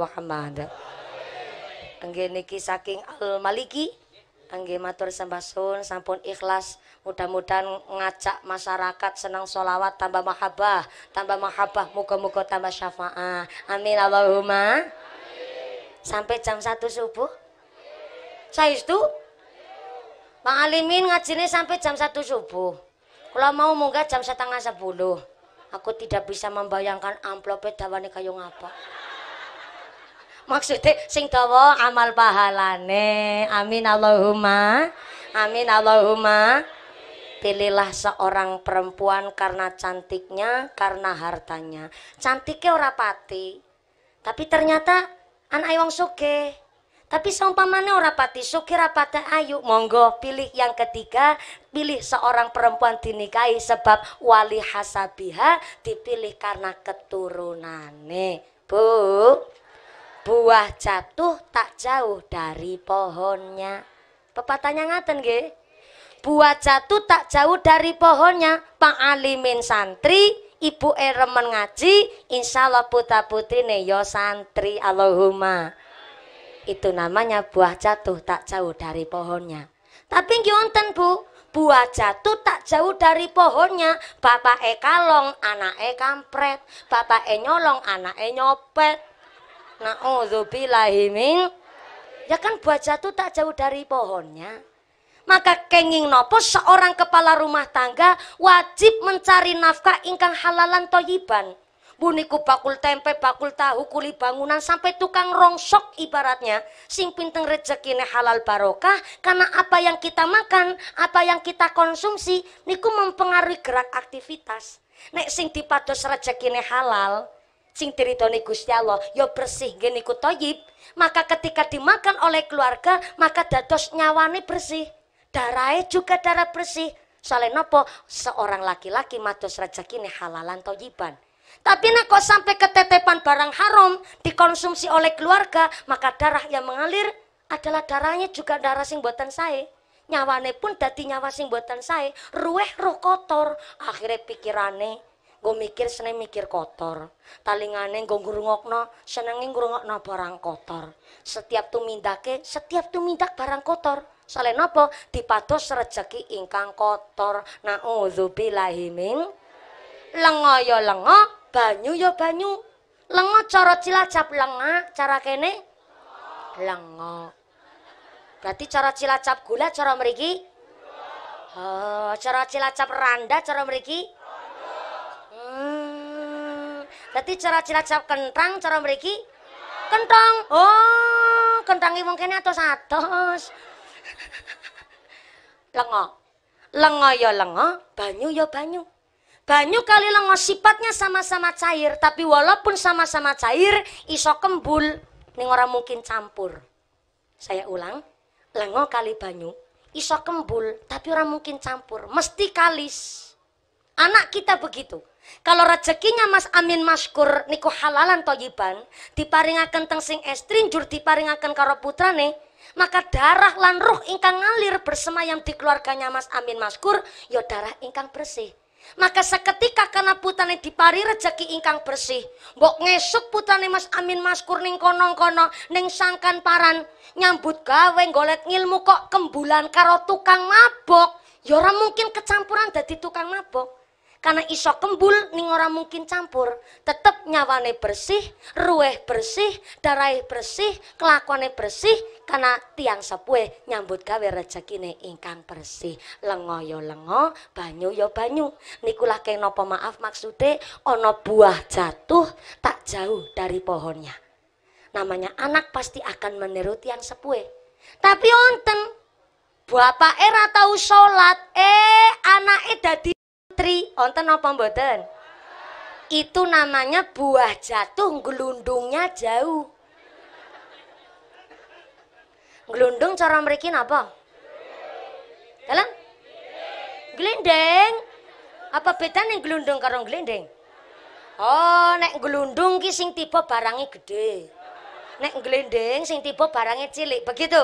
A: Muhammad Angge niki saking Al Maliki Angge matur sembasun sampun ikhlas mudah-mudahan ngajak masyarakat senang solawat tambah mahabbah tambah mahabbah muka-muka tambah syafaah amin Allahumma amin. sampai jam 1 subuh saya itu Bang Alimin ngajinya sampai jam 1 subuh. Kalau mau munggah jam setengah 10. Aku tidak bisa membayangkan amplopnya dawane kayu ngapa. Maksudnya sing dawa amal pahalane. Amin Allahumma. Amin Allahumma. Pilihlah seorang perempuan karena cantiknya, karena hartanya. Cantiknya ora pati. Tapi ternyata anak wong suke. Tapi seumpamanya ora pati suki rapate ayu, monggo pilih yang ketiga, pilih seorang perempuan dinikahi sebab wali hasabiha dipilih karena keturunane. Bu, buah jatuh tak jauh dari pohonnya. Pepatahnya ngaten ge Buah jatuh tak jauh dari pohonnya. Pak Alimin santri, ibu remen ngaji, Insya Allah putra putrine neyo ya santri Allahumma. Itu namanya buah jatuh tak jauh dari pohonnya. Tapi nggih Bu, buah jatuh tak jauh dari pohonnya bapak e kalong anak e kampret bapak e nyolong anak e nyopet Na'udzubillahi Ya kan buah jatuh tak jauh dari pohonnya. Maka kenging nopo seorang kepala rumah tangga wajib mencari nafkah ingkang halalan toyiban. Buniku bakul tempe, bakul tahu, kuli bangunan sampai tukang rongsok ibaratnya. Sing pinteng ini halal barokah karena apa yang kita makan, apa yang kita konsumsi niku mempengaruhi gerak aktivitas. Nek sing dipados ini halal, sing diridoni Gusti Allah yo ya bersih nggih niku thayyib maka ketika dimakan oleh keluarga maka dados nyawane bersih darahnya juga darah bersih soalnya nopo seorang laki-laki matos rezeki ini halalan toyiban tapi nak kok sampai ketetepan barang haram dikonsumsi oleh keluarga, maka darah yang mengalir adalah darahnya juga darah sing buatan saya. Nyawane pun dati nyawa sing buatan saya, ruweh roh kotor, akhirnya pikirane gue mikir seneng mikir kotor talingane gue ngurungokno senengin ngurungokno barang kotor setiap tumindake setiap tumindak barang kotor soalnya nopo dipados rezeki ingkang kotor na'udzubillahimin lengo yo lengo banyu yo banyu lengo coro cilacap lengo cara kene lengo berarti cara cilacap gula cara meriki oh, cara cilacap randa cara meriki Dadi cara Cilacap kentang, cara meriki, kentang. Oh, kentang wong kene atau satu, lengo. Lengo ya lengo, banyu ya banyu. Banyu kali lengo sifatnya sama-sama cair, tapi walaupun sama-sama cair iso kembul nih orang mungkin campur. Saya ulang, lengo kali banyu iso kembul tapi orang mungkin campur, mesti kalis. Anak kita begitu. Kalau rezekinya Mas Amin Maskur niku halalan toyiban, diparingakan teng sing estrin jur diparingaken karo putrane, maka darah lan ruh ingkang ngalir bersemayam di keluarganya Mas Amin Maskur, ya darah ingkang bersih. Maka seketika karena putane dipari rezeki ingkang bersih. Mbok ngesuk putane Mas Amin Maskur ning kono-kono ning sangkan paran nyambut gawe golek ngilmu kok kembulan karo tukang mabok. Ya ora mungkin kecampuran dadi tukang mabok karena iso kembul ning ora mungkin campur tetep nyawane bersih rueh bersih darai bersih kelakuane bersih karena tiang sepue nyambut gawe rezekine ingkang bersih lengo yo ya lengo banyu yo ya banyu Nikulah keno pemaaf maaf maksude ono buah jatuh tak jauh dari pohonnya namanya anak pasti akan meneruti yang sepue tapi onten bapak era tahu sholat eh anak dadi Tri, onten apa mboten? Itu namanya buah jatuh gelundungnya jauh. Gelundung cara mriki apa? Dalam? Glendeng. Apa yang gelundung karo glendeng? Oh, nek gelundung ki sing tipe barangnya gede. Nek glendeng sing tipe barangnya cilik, begitu.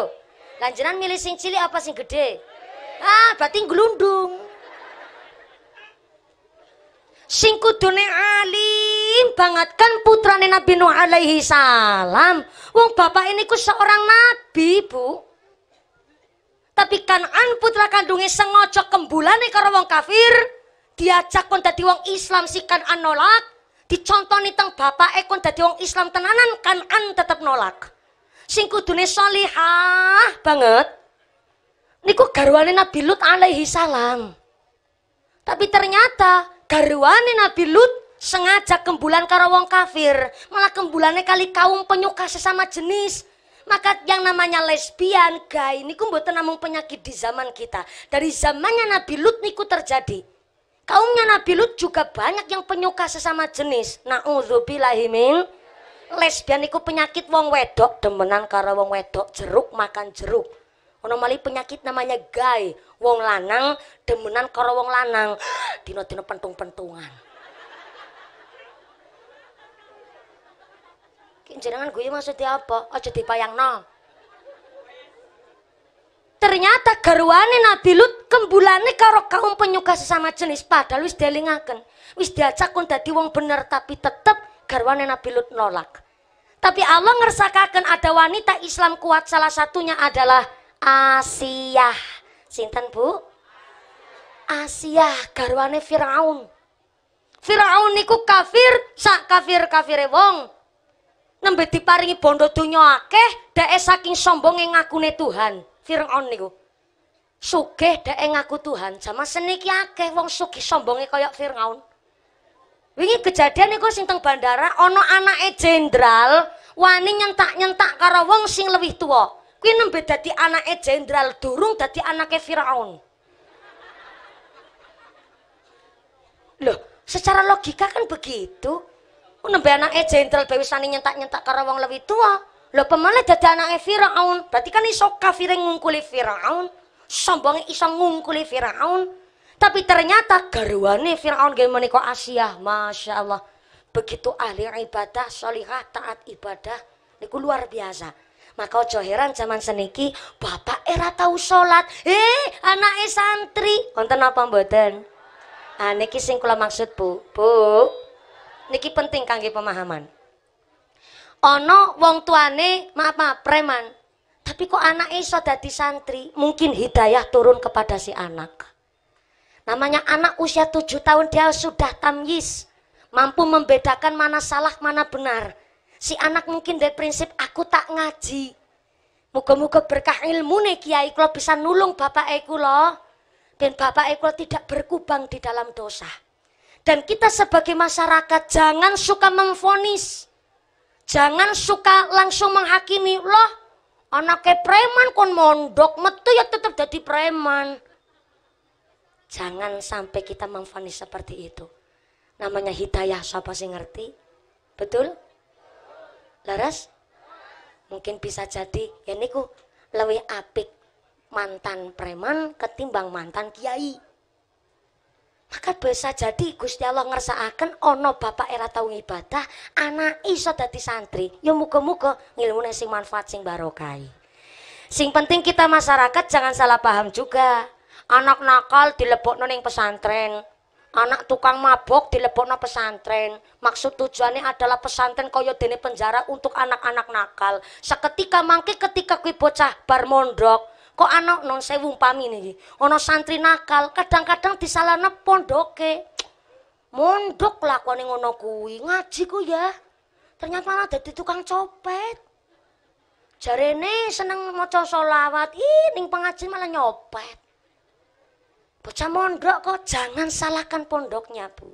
A: Lanjuran milih sing cilik apa sing gede? Ah, berarti gelundung sing kudune alim banget kan putrane Nabi Nuh alaihi salam. Wong bapak ini ku seorang nabi, Bu. Tapi kan an putra kandungnya sengaja nih karo wong kafir, diajak kon dadi wong Islam si kan an nolak, dicontoni teng bapake kon dadi wong Islam tenanan kan an tetep nolak. Sing kudune salihah banget. Niku garwane Nabi Lut alaihi salam. Tapi ternyata garwane Nabi Lut sengaja kembulan karo wong kafir malah kembulane kali kaum penyuka sesama jenis maka yang namanya lesbian gay niku mboten namung penyakit di zaman kita dari zamannya Nabi Lut niku terjadi kaumnya Nabi Lut juga banyak yang penyuka sesama jenis min lesbian niku penyakit wong wedok demenan karo wong wedok jeruk makan jeruk anomali penyakit namanya gay wong lanang demenan karo wong lanang dino-dino pentung-pentungan jenengan gue maksudnya apa? Aja dipayang no. Ternyata garwane Nabi Lut kembulane karo kaum penyuka sesama jenis padahal wis dielingaken. Wis diajak kon dadi wong bener tapi tetep garwane Nabi Lut nolak. Tapi Allah ngersakakan ada wanita Islam kuat salah satunya adalah Asiyah. Sinten Bu? Asiyah garwane Firaun. Firaun niku kafir, sak kafir-kafire wong. Nembe diparingi bondo donya akeh, dheke saking sombonge ngakune Tuhan. Firaun niku. Sugih dheke ngaku Tuhan. Sama seniki akeh wong sugih sombonge kaya Firaun. Wingi kejadian niku sing teng bandara ana anake jenderal wani nyentak-nyentak karo wong sing lebih tua ki nembe dadi anake jenderal durung dadi anake Firaun. Loh, secara logika kan begitu. Nembe anake jenderal bewisani nyentak-nyentak karo wong lebih tua. Loh, pemane dadi anake Firaun. Berarti kan iso kafir ngungkuli Firaun. Sombongnya iso ngungkuli Firaun. Tapi ternyata garwane Firaun gawe menika Asia, Masya Allah. Begitu ahli ibadah, solihah, taat ibadah, niku luar biasa maka ojo heran zaman seniki bapak era tahu sholat eh anak santri konten apa mboten ah niki sing kula maksud Bu Bu niki penting kangge pemahaman Ono wong tuane maaf maaf preman tapi kok anak iso dadi santri mungkin hidayah turun kepada si anak namanya anak usia tujuh tahun dia sudah tamyiz mampu membedakan mana salah mana benar Si anak mungkin dari prinsip aku tak ngaji. muka-muka berkah ilmu nih kiai kalau bisa nulung bapak eku loh dan bapak eku tidak berkubang di dalam dosa. Dan kita sebagai masyarakat jangan suka memfonis, Jangan suka langsung menghakimi. Loh, anaknya preman kon mondok, metu ya tetap jadi preman. Jangan sampai kita memfonis seperti itu. Namanya hidayah, siapa sih ngerti? Betul? Laras mungkin bisa jadi ya niku lebih apik mantan preman ketimbang mantan kiai maka bisa jadi Gusti Allah ngersakaken ono bapak era tau ibadah anak iso dadi santri ya muga-muga ngilmune sing manfaat sing barokah sing penting kita masyarakat jangan salah paham juga anak nakal dilebokno ning pesantren anak tukang mabok dilebokno pesantren. Maksud tujuannya adalah pesantren koyo dene penjara untuk anak-anak nakal. Seketika mangke ketika kui bocah bar mondok, kok anak non sewu umpami niki. Ana santri nakal, kadang-kadang disalahne pondoke. Mondok lakone ngono kui ngaji ku ya. Ternyata malah jadi tukang copet. Jarene seneng mau selawat, ih ning pengajian malah nyopet. Bocah mondok kok jangan salahkan pondoknya, Bu.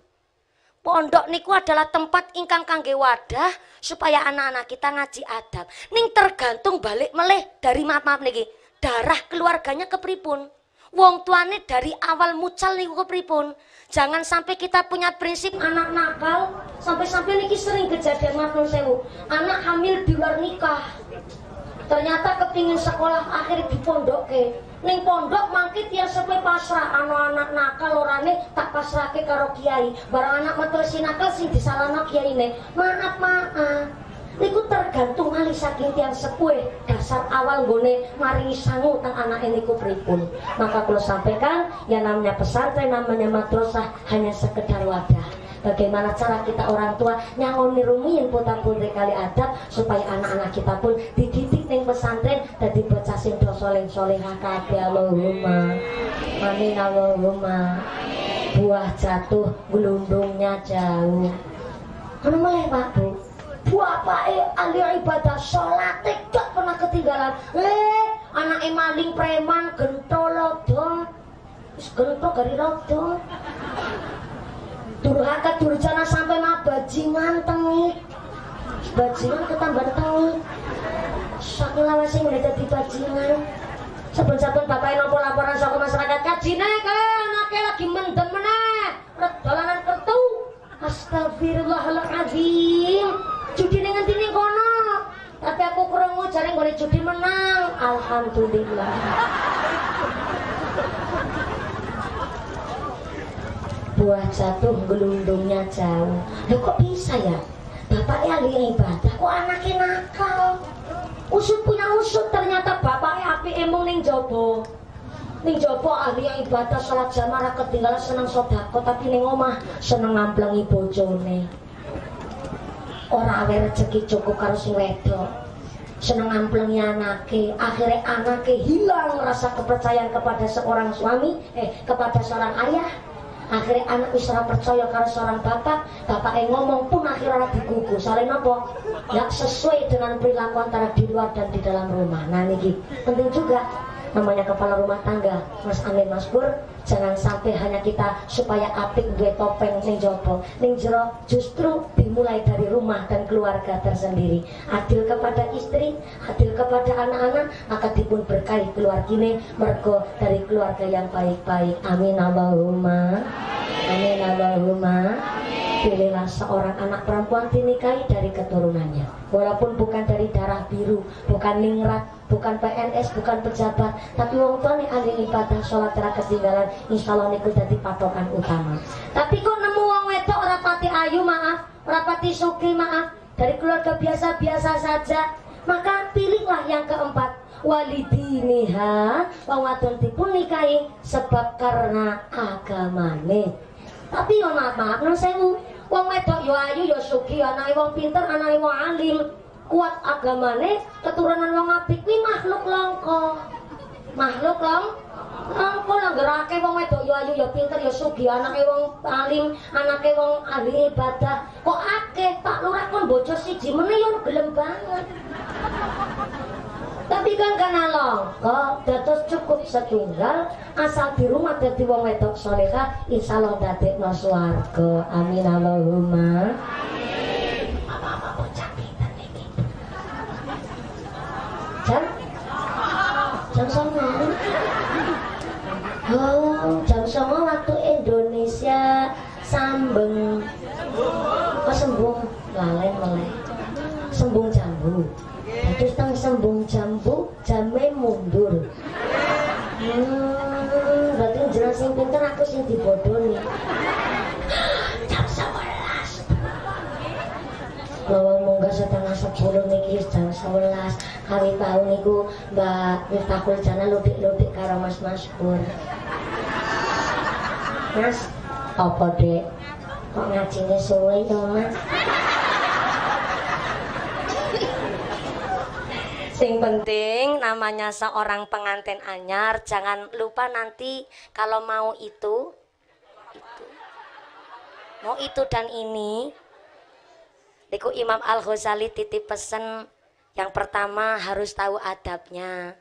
A: Pondok niku adalah tempat ingkang kangge wadah supaya anak-anak kita ngaji adab. Ning tergantung balik meleh dari maaf maaf niki darah keluarganya kepripun. Wong tuane dari awal mucal niku kepripun. Jangan sampai kita punya prinsip anak nakal sampai-sampai niki sering kejadian matur sewu. Anak hamil di luar nikah. Ternyata kepingin sekolah akhir di pondok ning pondok mangkit yang sepi pasrah ano anak nakal orane tak pasrah karo kiai barang anak nakal sinakal sing disalahno ini maaf maaf niku tergantung malih saking tiang sepuh dasar awal gone mari sangu tang anak niku pripun maka kalau sampaikan yang namanya pesantren namanya matrosah hanya sekedar wadah bagaimana cara kita orang tua nyangoni rumiyin putan putri kali adab supaya anak-anak kita pun dididik neng pesantren dadi bocah sing do soleh solehah kabeh Allahumma amin Allahumma buah jatuh gelundungnya jauh kan mulai Pak Bu pak ahli ibadah sholat gak pernah ketinggalan eh anake maling preman gentolodo wis gento gari rodo durhaka durjana sampai mah bajingan tengik bajingan ketambahan tengik saking lawas sih udah jadi bajingan saben-saben bapak nopo laporan soal masyarakat kajine eh, kan anake lagi mendem meneh dolanan kertu astagfirullahaladzim judi dengan tini kono tapi aku kurang jare boleh judi menang alhamdulillah buah satu gelundungnya jauh Loh kok bisa ya bapaknya lagi ibadah kok anaknya nakal usut punya usut ternyata bapaknya api emong ning jobo ning jopo ahli yang ibadah sholat jamaah ketinggalan seneng sodako tapi ning omah seneng ibu bojone Orang awe rezeki cukup karo sing wedok seneng ngamplengi anaknya, akhirnya anaknya hilang rasa kepercayaan kepada seorang suami eh kepada seorang ayah akhirnya anak usaha percaya karena seorang bapak bapak yang ngomong pun akhirnya anak digugur saling nopo gak sesuai dengan perilaku antara di luar dan di dalam rumah nah ini penting juga namanya kepala rumah tangga Mas Amin Mas Pur jangan sampai hanya kita supaya apik gue topeng ning jopo ning jero justru dimulai dari rumah dan keluarga tersendiri adil kepada istri adil kepada anak-anak maka dipun berkahi keluargine mergo dari keluarga yang baik-baik amin Allahumma amin Allahumma pilihlah seorang anak perempuan dinikahi dari keturunannya walaupun bukan dari darah biru bukan ningrat bukan PNS bukan pejabat tapi wong tua nih ahli ibadah sholat telah ketinggalan insya Allah niku jadi patokan utama tapi kok nemu wong wedok rapati ayu maaf rapati suki maaf dari keluarga biasa-biasa saja maka pilihlah yang keempat walidiniha wong wadon dipun nikahi sebab karena agamane tapi yo maaf maaf no sewu wong wedok yo ya ayu yo ya suki ya anake wong pinter anake wong alim kuat agamane keturunan wong apik kuwi makhluk longko makhluk longko Apa nang gerake wong wedok yo ayu yo pinter yo sugih anake wong alim anake wong alih ibadah kok akeh tak lurah kon bojo siji meneh yo gelem banget Tapi kan kena kok, datus cukup setunggal, asal di rumah dati wong wedok soleha, insya Allah dati no suarga. Amin Allahumma. Amin. sembung apa sembung lalen sembung jambu itu tang sembung jambu jame mundur hmm, berarti jelas yang pinter aku bodoh nih jam sebelas bawa mongga setengah sepuluh niki jam sebelas tahu tahun niku mbak Miftahul Jana lobik-lobik karo mas mas pur mas apa dek cewek sesuai sama Sing penting namanya seorang pengantin anyar jangan lupa nanti kalau mau itu itu mau itu dan ini Niku Imam Al Ghazali titip pesen yang pertama harus tahu adabnya.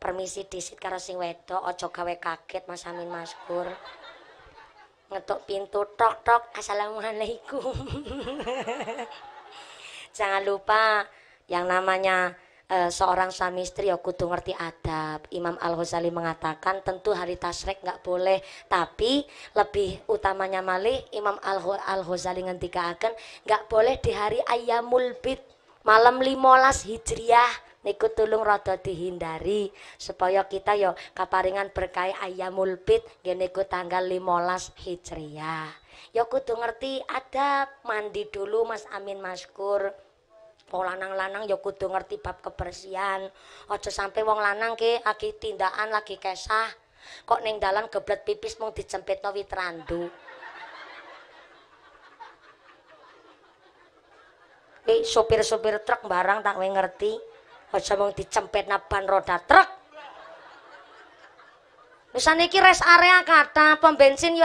A: Permisi disit karo sing wedok, ojo gawe kaget Mas Amin Maskur ngetuk pintu tok tok assalamualaikum jangan lupa yang namanya e, seorang suami istri ya kudu ngerti adab Imam Al Ghazali mengatakan tentu hari tasrek nggak boleh tapi lebih utamanya malih Imam Al, Al Ghazali akan nggak boleh di hari ayamul bid malam limolas hijriah niku tulung rada dihindari supaya kita ya kaparingan berkah ayam mulpit niku tanggal 15 Hijriah. Ya kudu ngerti ada mandi dulu Mas Amin Maskur. Wong lanang-lanang ya kudu ngerti bab kebersihan. Aja sampai wong lanang ke lagi tindakan lagi kesah. Kok ning dalan geblet pipis mung dijempitno witrandu. eh sopir-sopir truk barang tak ngerti aja mung dicempit naban roda truk Misalnya iki res area kata pom bensin yo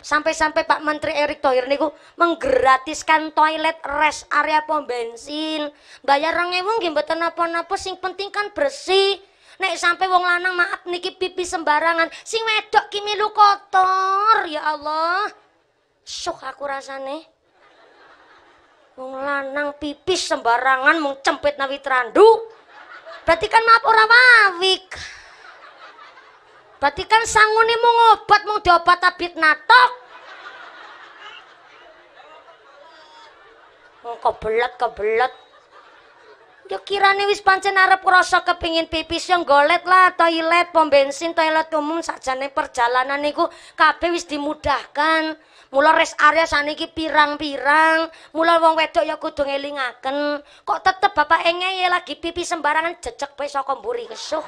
A: sampai-sampai Pak Menteri Erick Thohir niku menggratiskan toilet res area pom bensin. Bayar 2000 nggih mboten napa-napa sing penting kan bersih. Nek sampai wong lanang maaf niki pipi sembarangan, sing wedok kimi milu kotor. Ya Allah. Syuk aku rasane. Wong lanang pipis sembarangan mung cempet nawi trandu. Berarti kan maaf ora wawik. Berarti kan sangune mau ngobat mau diobat tapi natok. Wong kebelet kebelet. Yo kirane wis pancen arep krasa kepingin pipis yang golet lah toilet pom bensin toilet umum sajane perjalanan niku kabeh wis dimudahkan. Mula res area saniki pirang-pirang, mula wong wedok ya kudu ngelingaken. Kok tetep bapak ngeyel lagi pipi sembarangan jejeg pe saka mburi kesuh.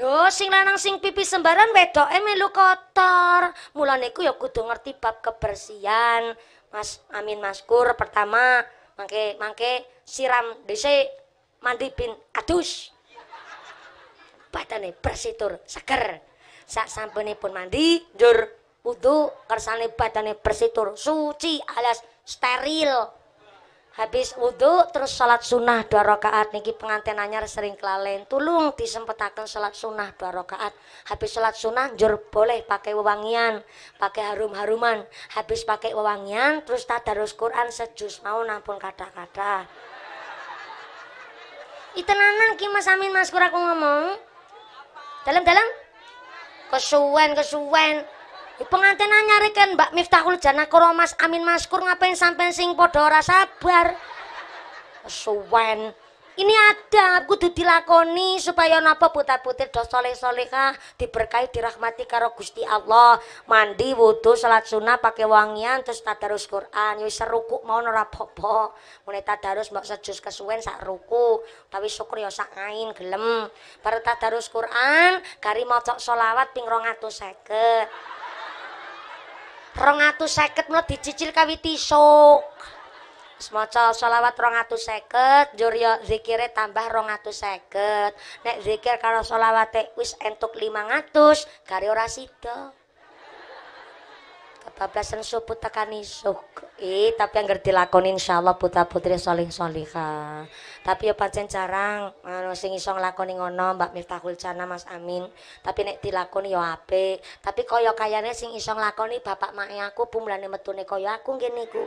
A: Yo sing lanang sing pipi sembarangan wedoke melu kotor. Mulane ku ya kudu ngerti bab kebersihan. Mas Amin Maskur pertama mangke mangke siram dhisik mandi pin adus. Batane bersih seger. Sak sampunipun mandi njur wudhu kersane badane bersitur suci alias steril habis wudhu terus salat sunnah dua rakaat niki pengantin anyar sering kelalen tulung disempetakan salat sunnah dua rakaat habis salat sunnah jur boleh pakai wewangian pakai harum-haruman habis pakai wewangian terus tadarus Quran sejus mau nampun kata-kata nanan ki mas amin mas kur ngomong dalam-dalam kesuwen kesuwen pengantin kan Mbak Miftahul jana karo Mas Amin Maskur ngapain sampai sing podora sabar. Suwen. Ini ada kudu dilakoni supaya napa buta putih do soleh-solehah diberkahi dirahmati karo Gusti Allah. Mandi, wudhu, salat sunnah, pakai wangian terus tadarus Quran. Yoi seruku mau nerapopo, apa-apa. tadarus Mbak sejus kesuwen sak ruku, tapi syukur ya sak ain gelem. Bar tadarus Quran, kari maca solawat ping 250 seket menut dicicil kawit isuk. Semocol sholawat rongatus seket, jurya zikirnya tambah rongatus seket. Nek zikir karo sholawatnya wis entuk lima ngatus, gari ora sida. Kebablasan subuh tekan isuk. Eh, tapi yang ngerti lakon insya putra putri solih solihah. tapi ya pancen jarang anu sing iso nglakoni ngono Mbak Mirta Kulcana Mas Amin tapi nek dilakoni ya apik tapi kaya kayane sing iso nglakoni bapak mak aku bumlane metune kaya aku ngene iku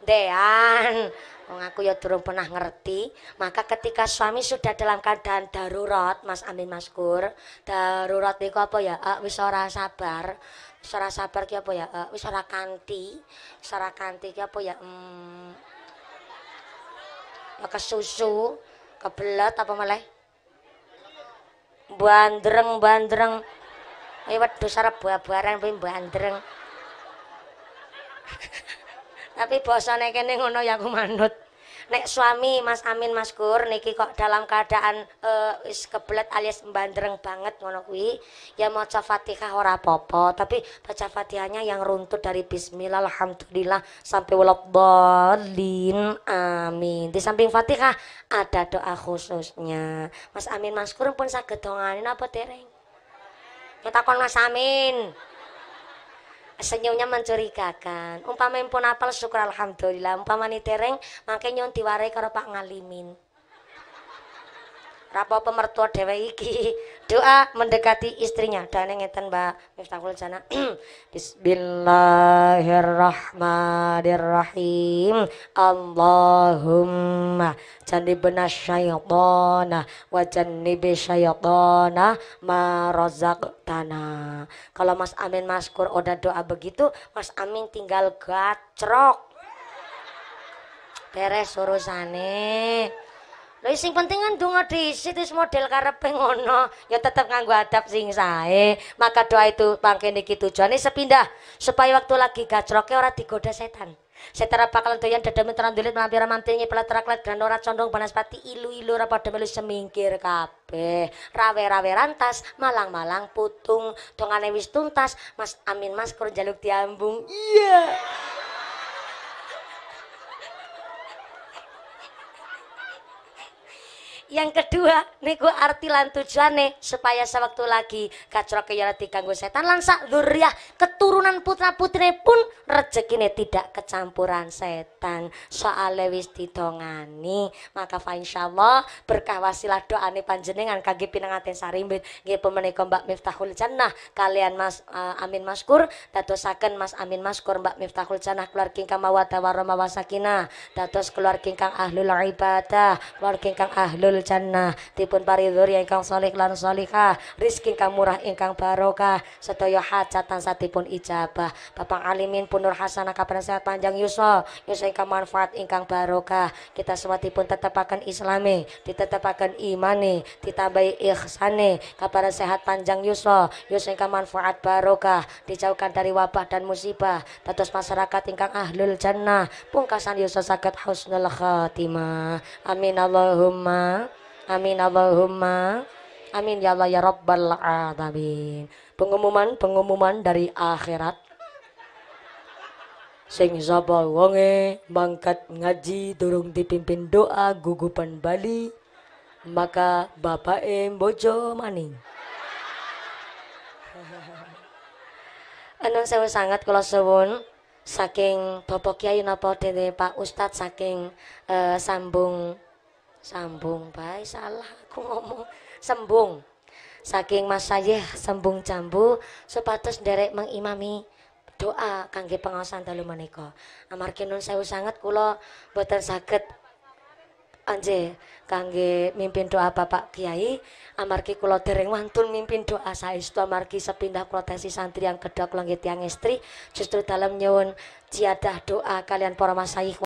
A: Dean wong aku ya durung pernah ngerti maka ketika suami sudah dalam keadaan darurat Mas Amin Mas Kur darurat iku apa ya uh, wis ora sabar wis ora sabar ki apa ya uh, wis ora kanti wis ora kanti ki apa ya um, maka susu kebelet apa malah bandreng bandreng ayo waduh sarap buah-buahan pun bandreng tapi bosan kene ngono ya aku manut nek suami Mas Amin Mas Kur niki kok dalam keadaan uh, kebelet alias bandreng banget ngono kuwi ya maca Fatihah ora apa-apa tapi baca Fatihahnya yang runtut dari bismillah alhamdulillah sampai waladhdallin amin di samping Fatihah ada doa khususnya Mas Amin Mas Kur pun saged donganin apa dereng Ya takon Mas Amin senyumnya mencurigakan umpama pun apal syukur alhamdulillah umpama tereng makai nyon diwarai karo pak ngalimin rapo pemertua Dewa iki doa mendekati istrinya dan yang ngeten Mbak Miftahul Jana Bismillahirrahmanirrahim Allahumma janibna syaitana wa janibi syaitana ma kalau Mas Amin Maskur udah doa begitu Mas Amin tinggal gacrok beres urusannya Lha sing penting kan donga di wis model karepe ngono, ya tetep nganggo adab sing sae. Maka doa itu mangkene iki tujuane sepindah supaya waktu lagi gacroke ora digoda setan. Setara bakalan doyan dadamu terandulit mampir mampirnya pelat raklet dan ora condong pati ilu-ilu ora padha semingkir kape Rawe-rawe rantas, malang-malang putung, dongane wis tuntas. Mas Amin Mas kur jaluk diambung. Iya. Yeah. yang kedua niku arti lan tujuane supaya sewaktu lagi kacroke ya diganggu setan langsa luriah keturunan putra putri pun rezekine tidak kecampuran setan soale wis didongani maka fa insyaallah berkah wasilah doane panjenengan kangge pinangaten sarimbit nggih pemenika Mbak Miftahul Jannah kalian Mas uh, Amin Maskur dadosaken Mas Amin Maskur Mbak Miftahul Jannah keluarga kingkang mawaddah warahmah wasakinah dados keluarga ingkang ahlul ibadah keluar kingkang ahlul fil jannah dipun yang ingkang salih lan salihah rizki kang murah ingkang barokah sedaya hajat tansah dipun ijabah papang alimin punur hasanah kapan sehat panjang yuso yuso ingkang manfaat ingkang barokah kita semua dipun tetepaken islami ditetepaken imani ditambahi ihsane kapan sehat panjang yuso yuso ingkang manfaat barokah dijauhkan dari wabah dan musibah tetus masyarakat ingkang ahlul jannah pungkasan yuso sakit husnul khatimah amin Allahumma Amin Allahumma. Amin ya Allah ya Rabbal Alamin. Pengumuman pengumuman dari akhirat. Sing sapa wonge mangkat ngaji durung dipimpin doa gugupan Bali maka bapak bapake bojo maning. Anon sewu sangat kula suwun saking Bapak Kiai napa dene Pak Ustadz saking uh, sambung sambung bae salah aku ngomong sembung saking Mas Sayyih sembung jambu sepatus nderek mengimami doa kangge pengawasan dalu menika amargi nun saya sanget kula boten saged anje kangge mimpin doa Bapak Kiai amargi kula dereng wantun mimpin doa saestu amargi sepindah protesi santri yang kedok kula nggih tiyang istri justru dalam nyuwun ciadah doa kalian para Mas Sayyih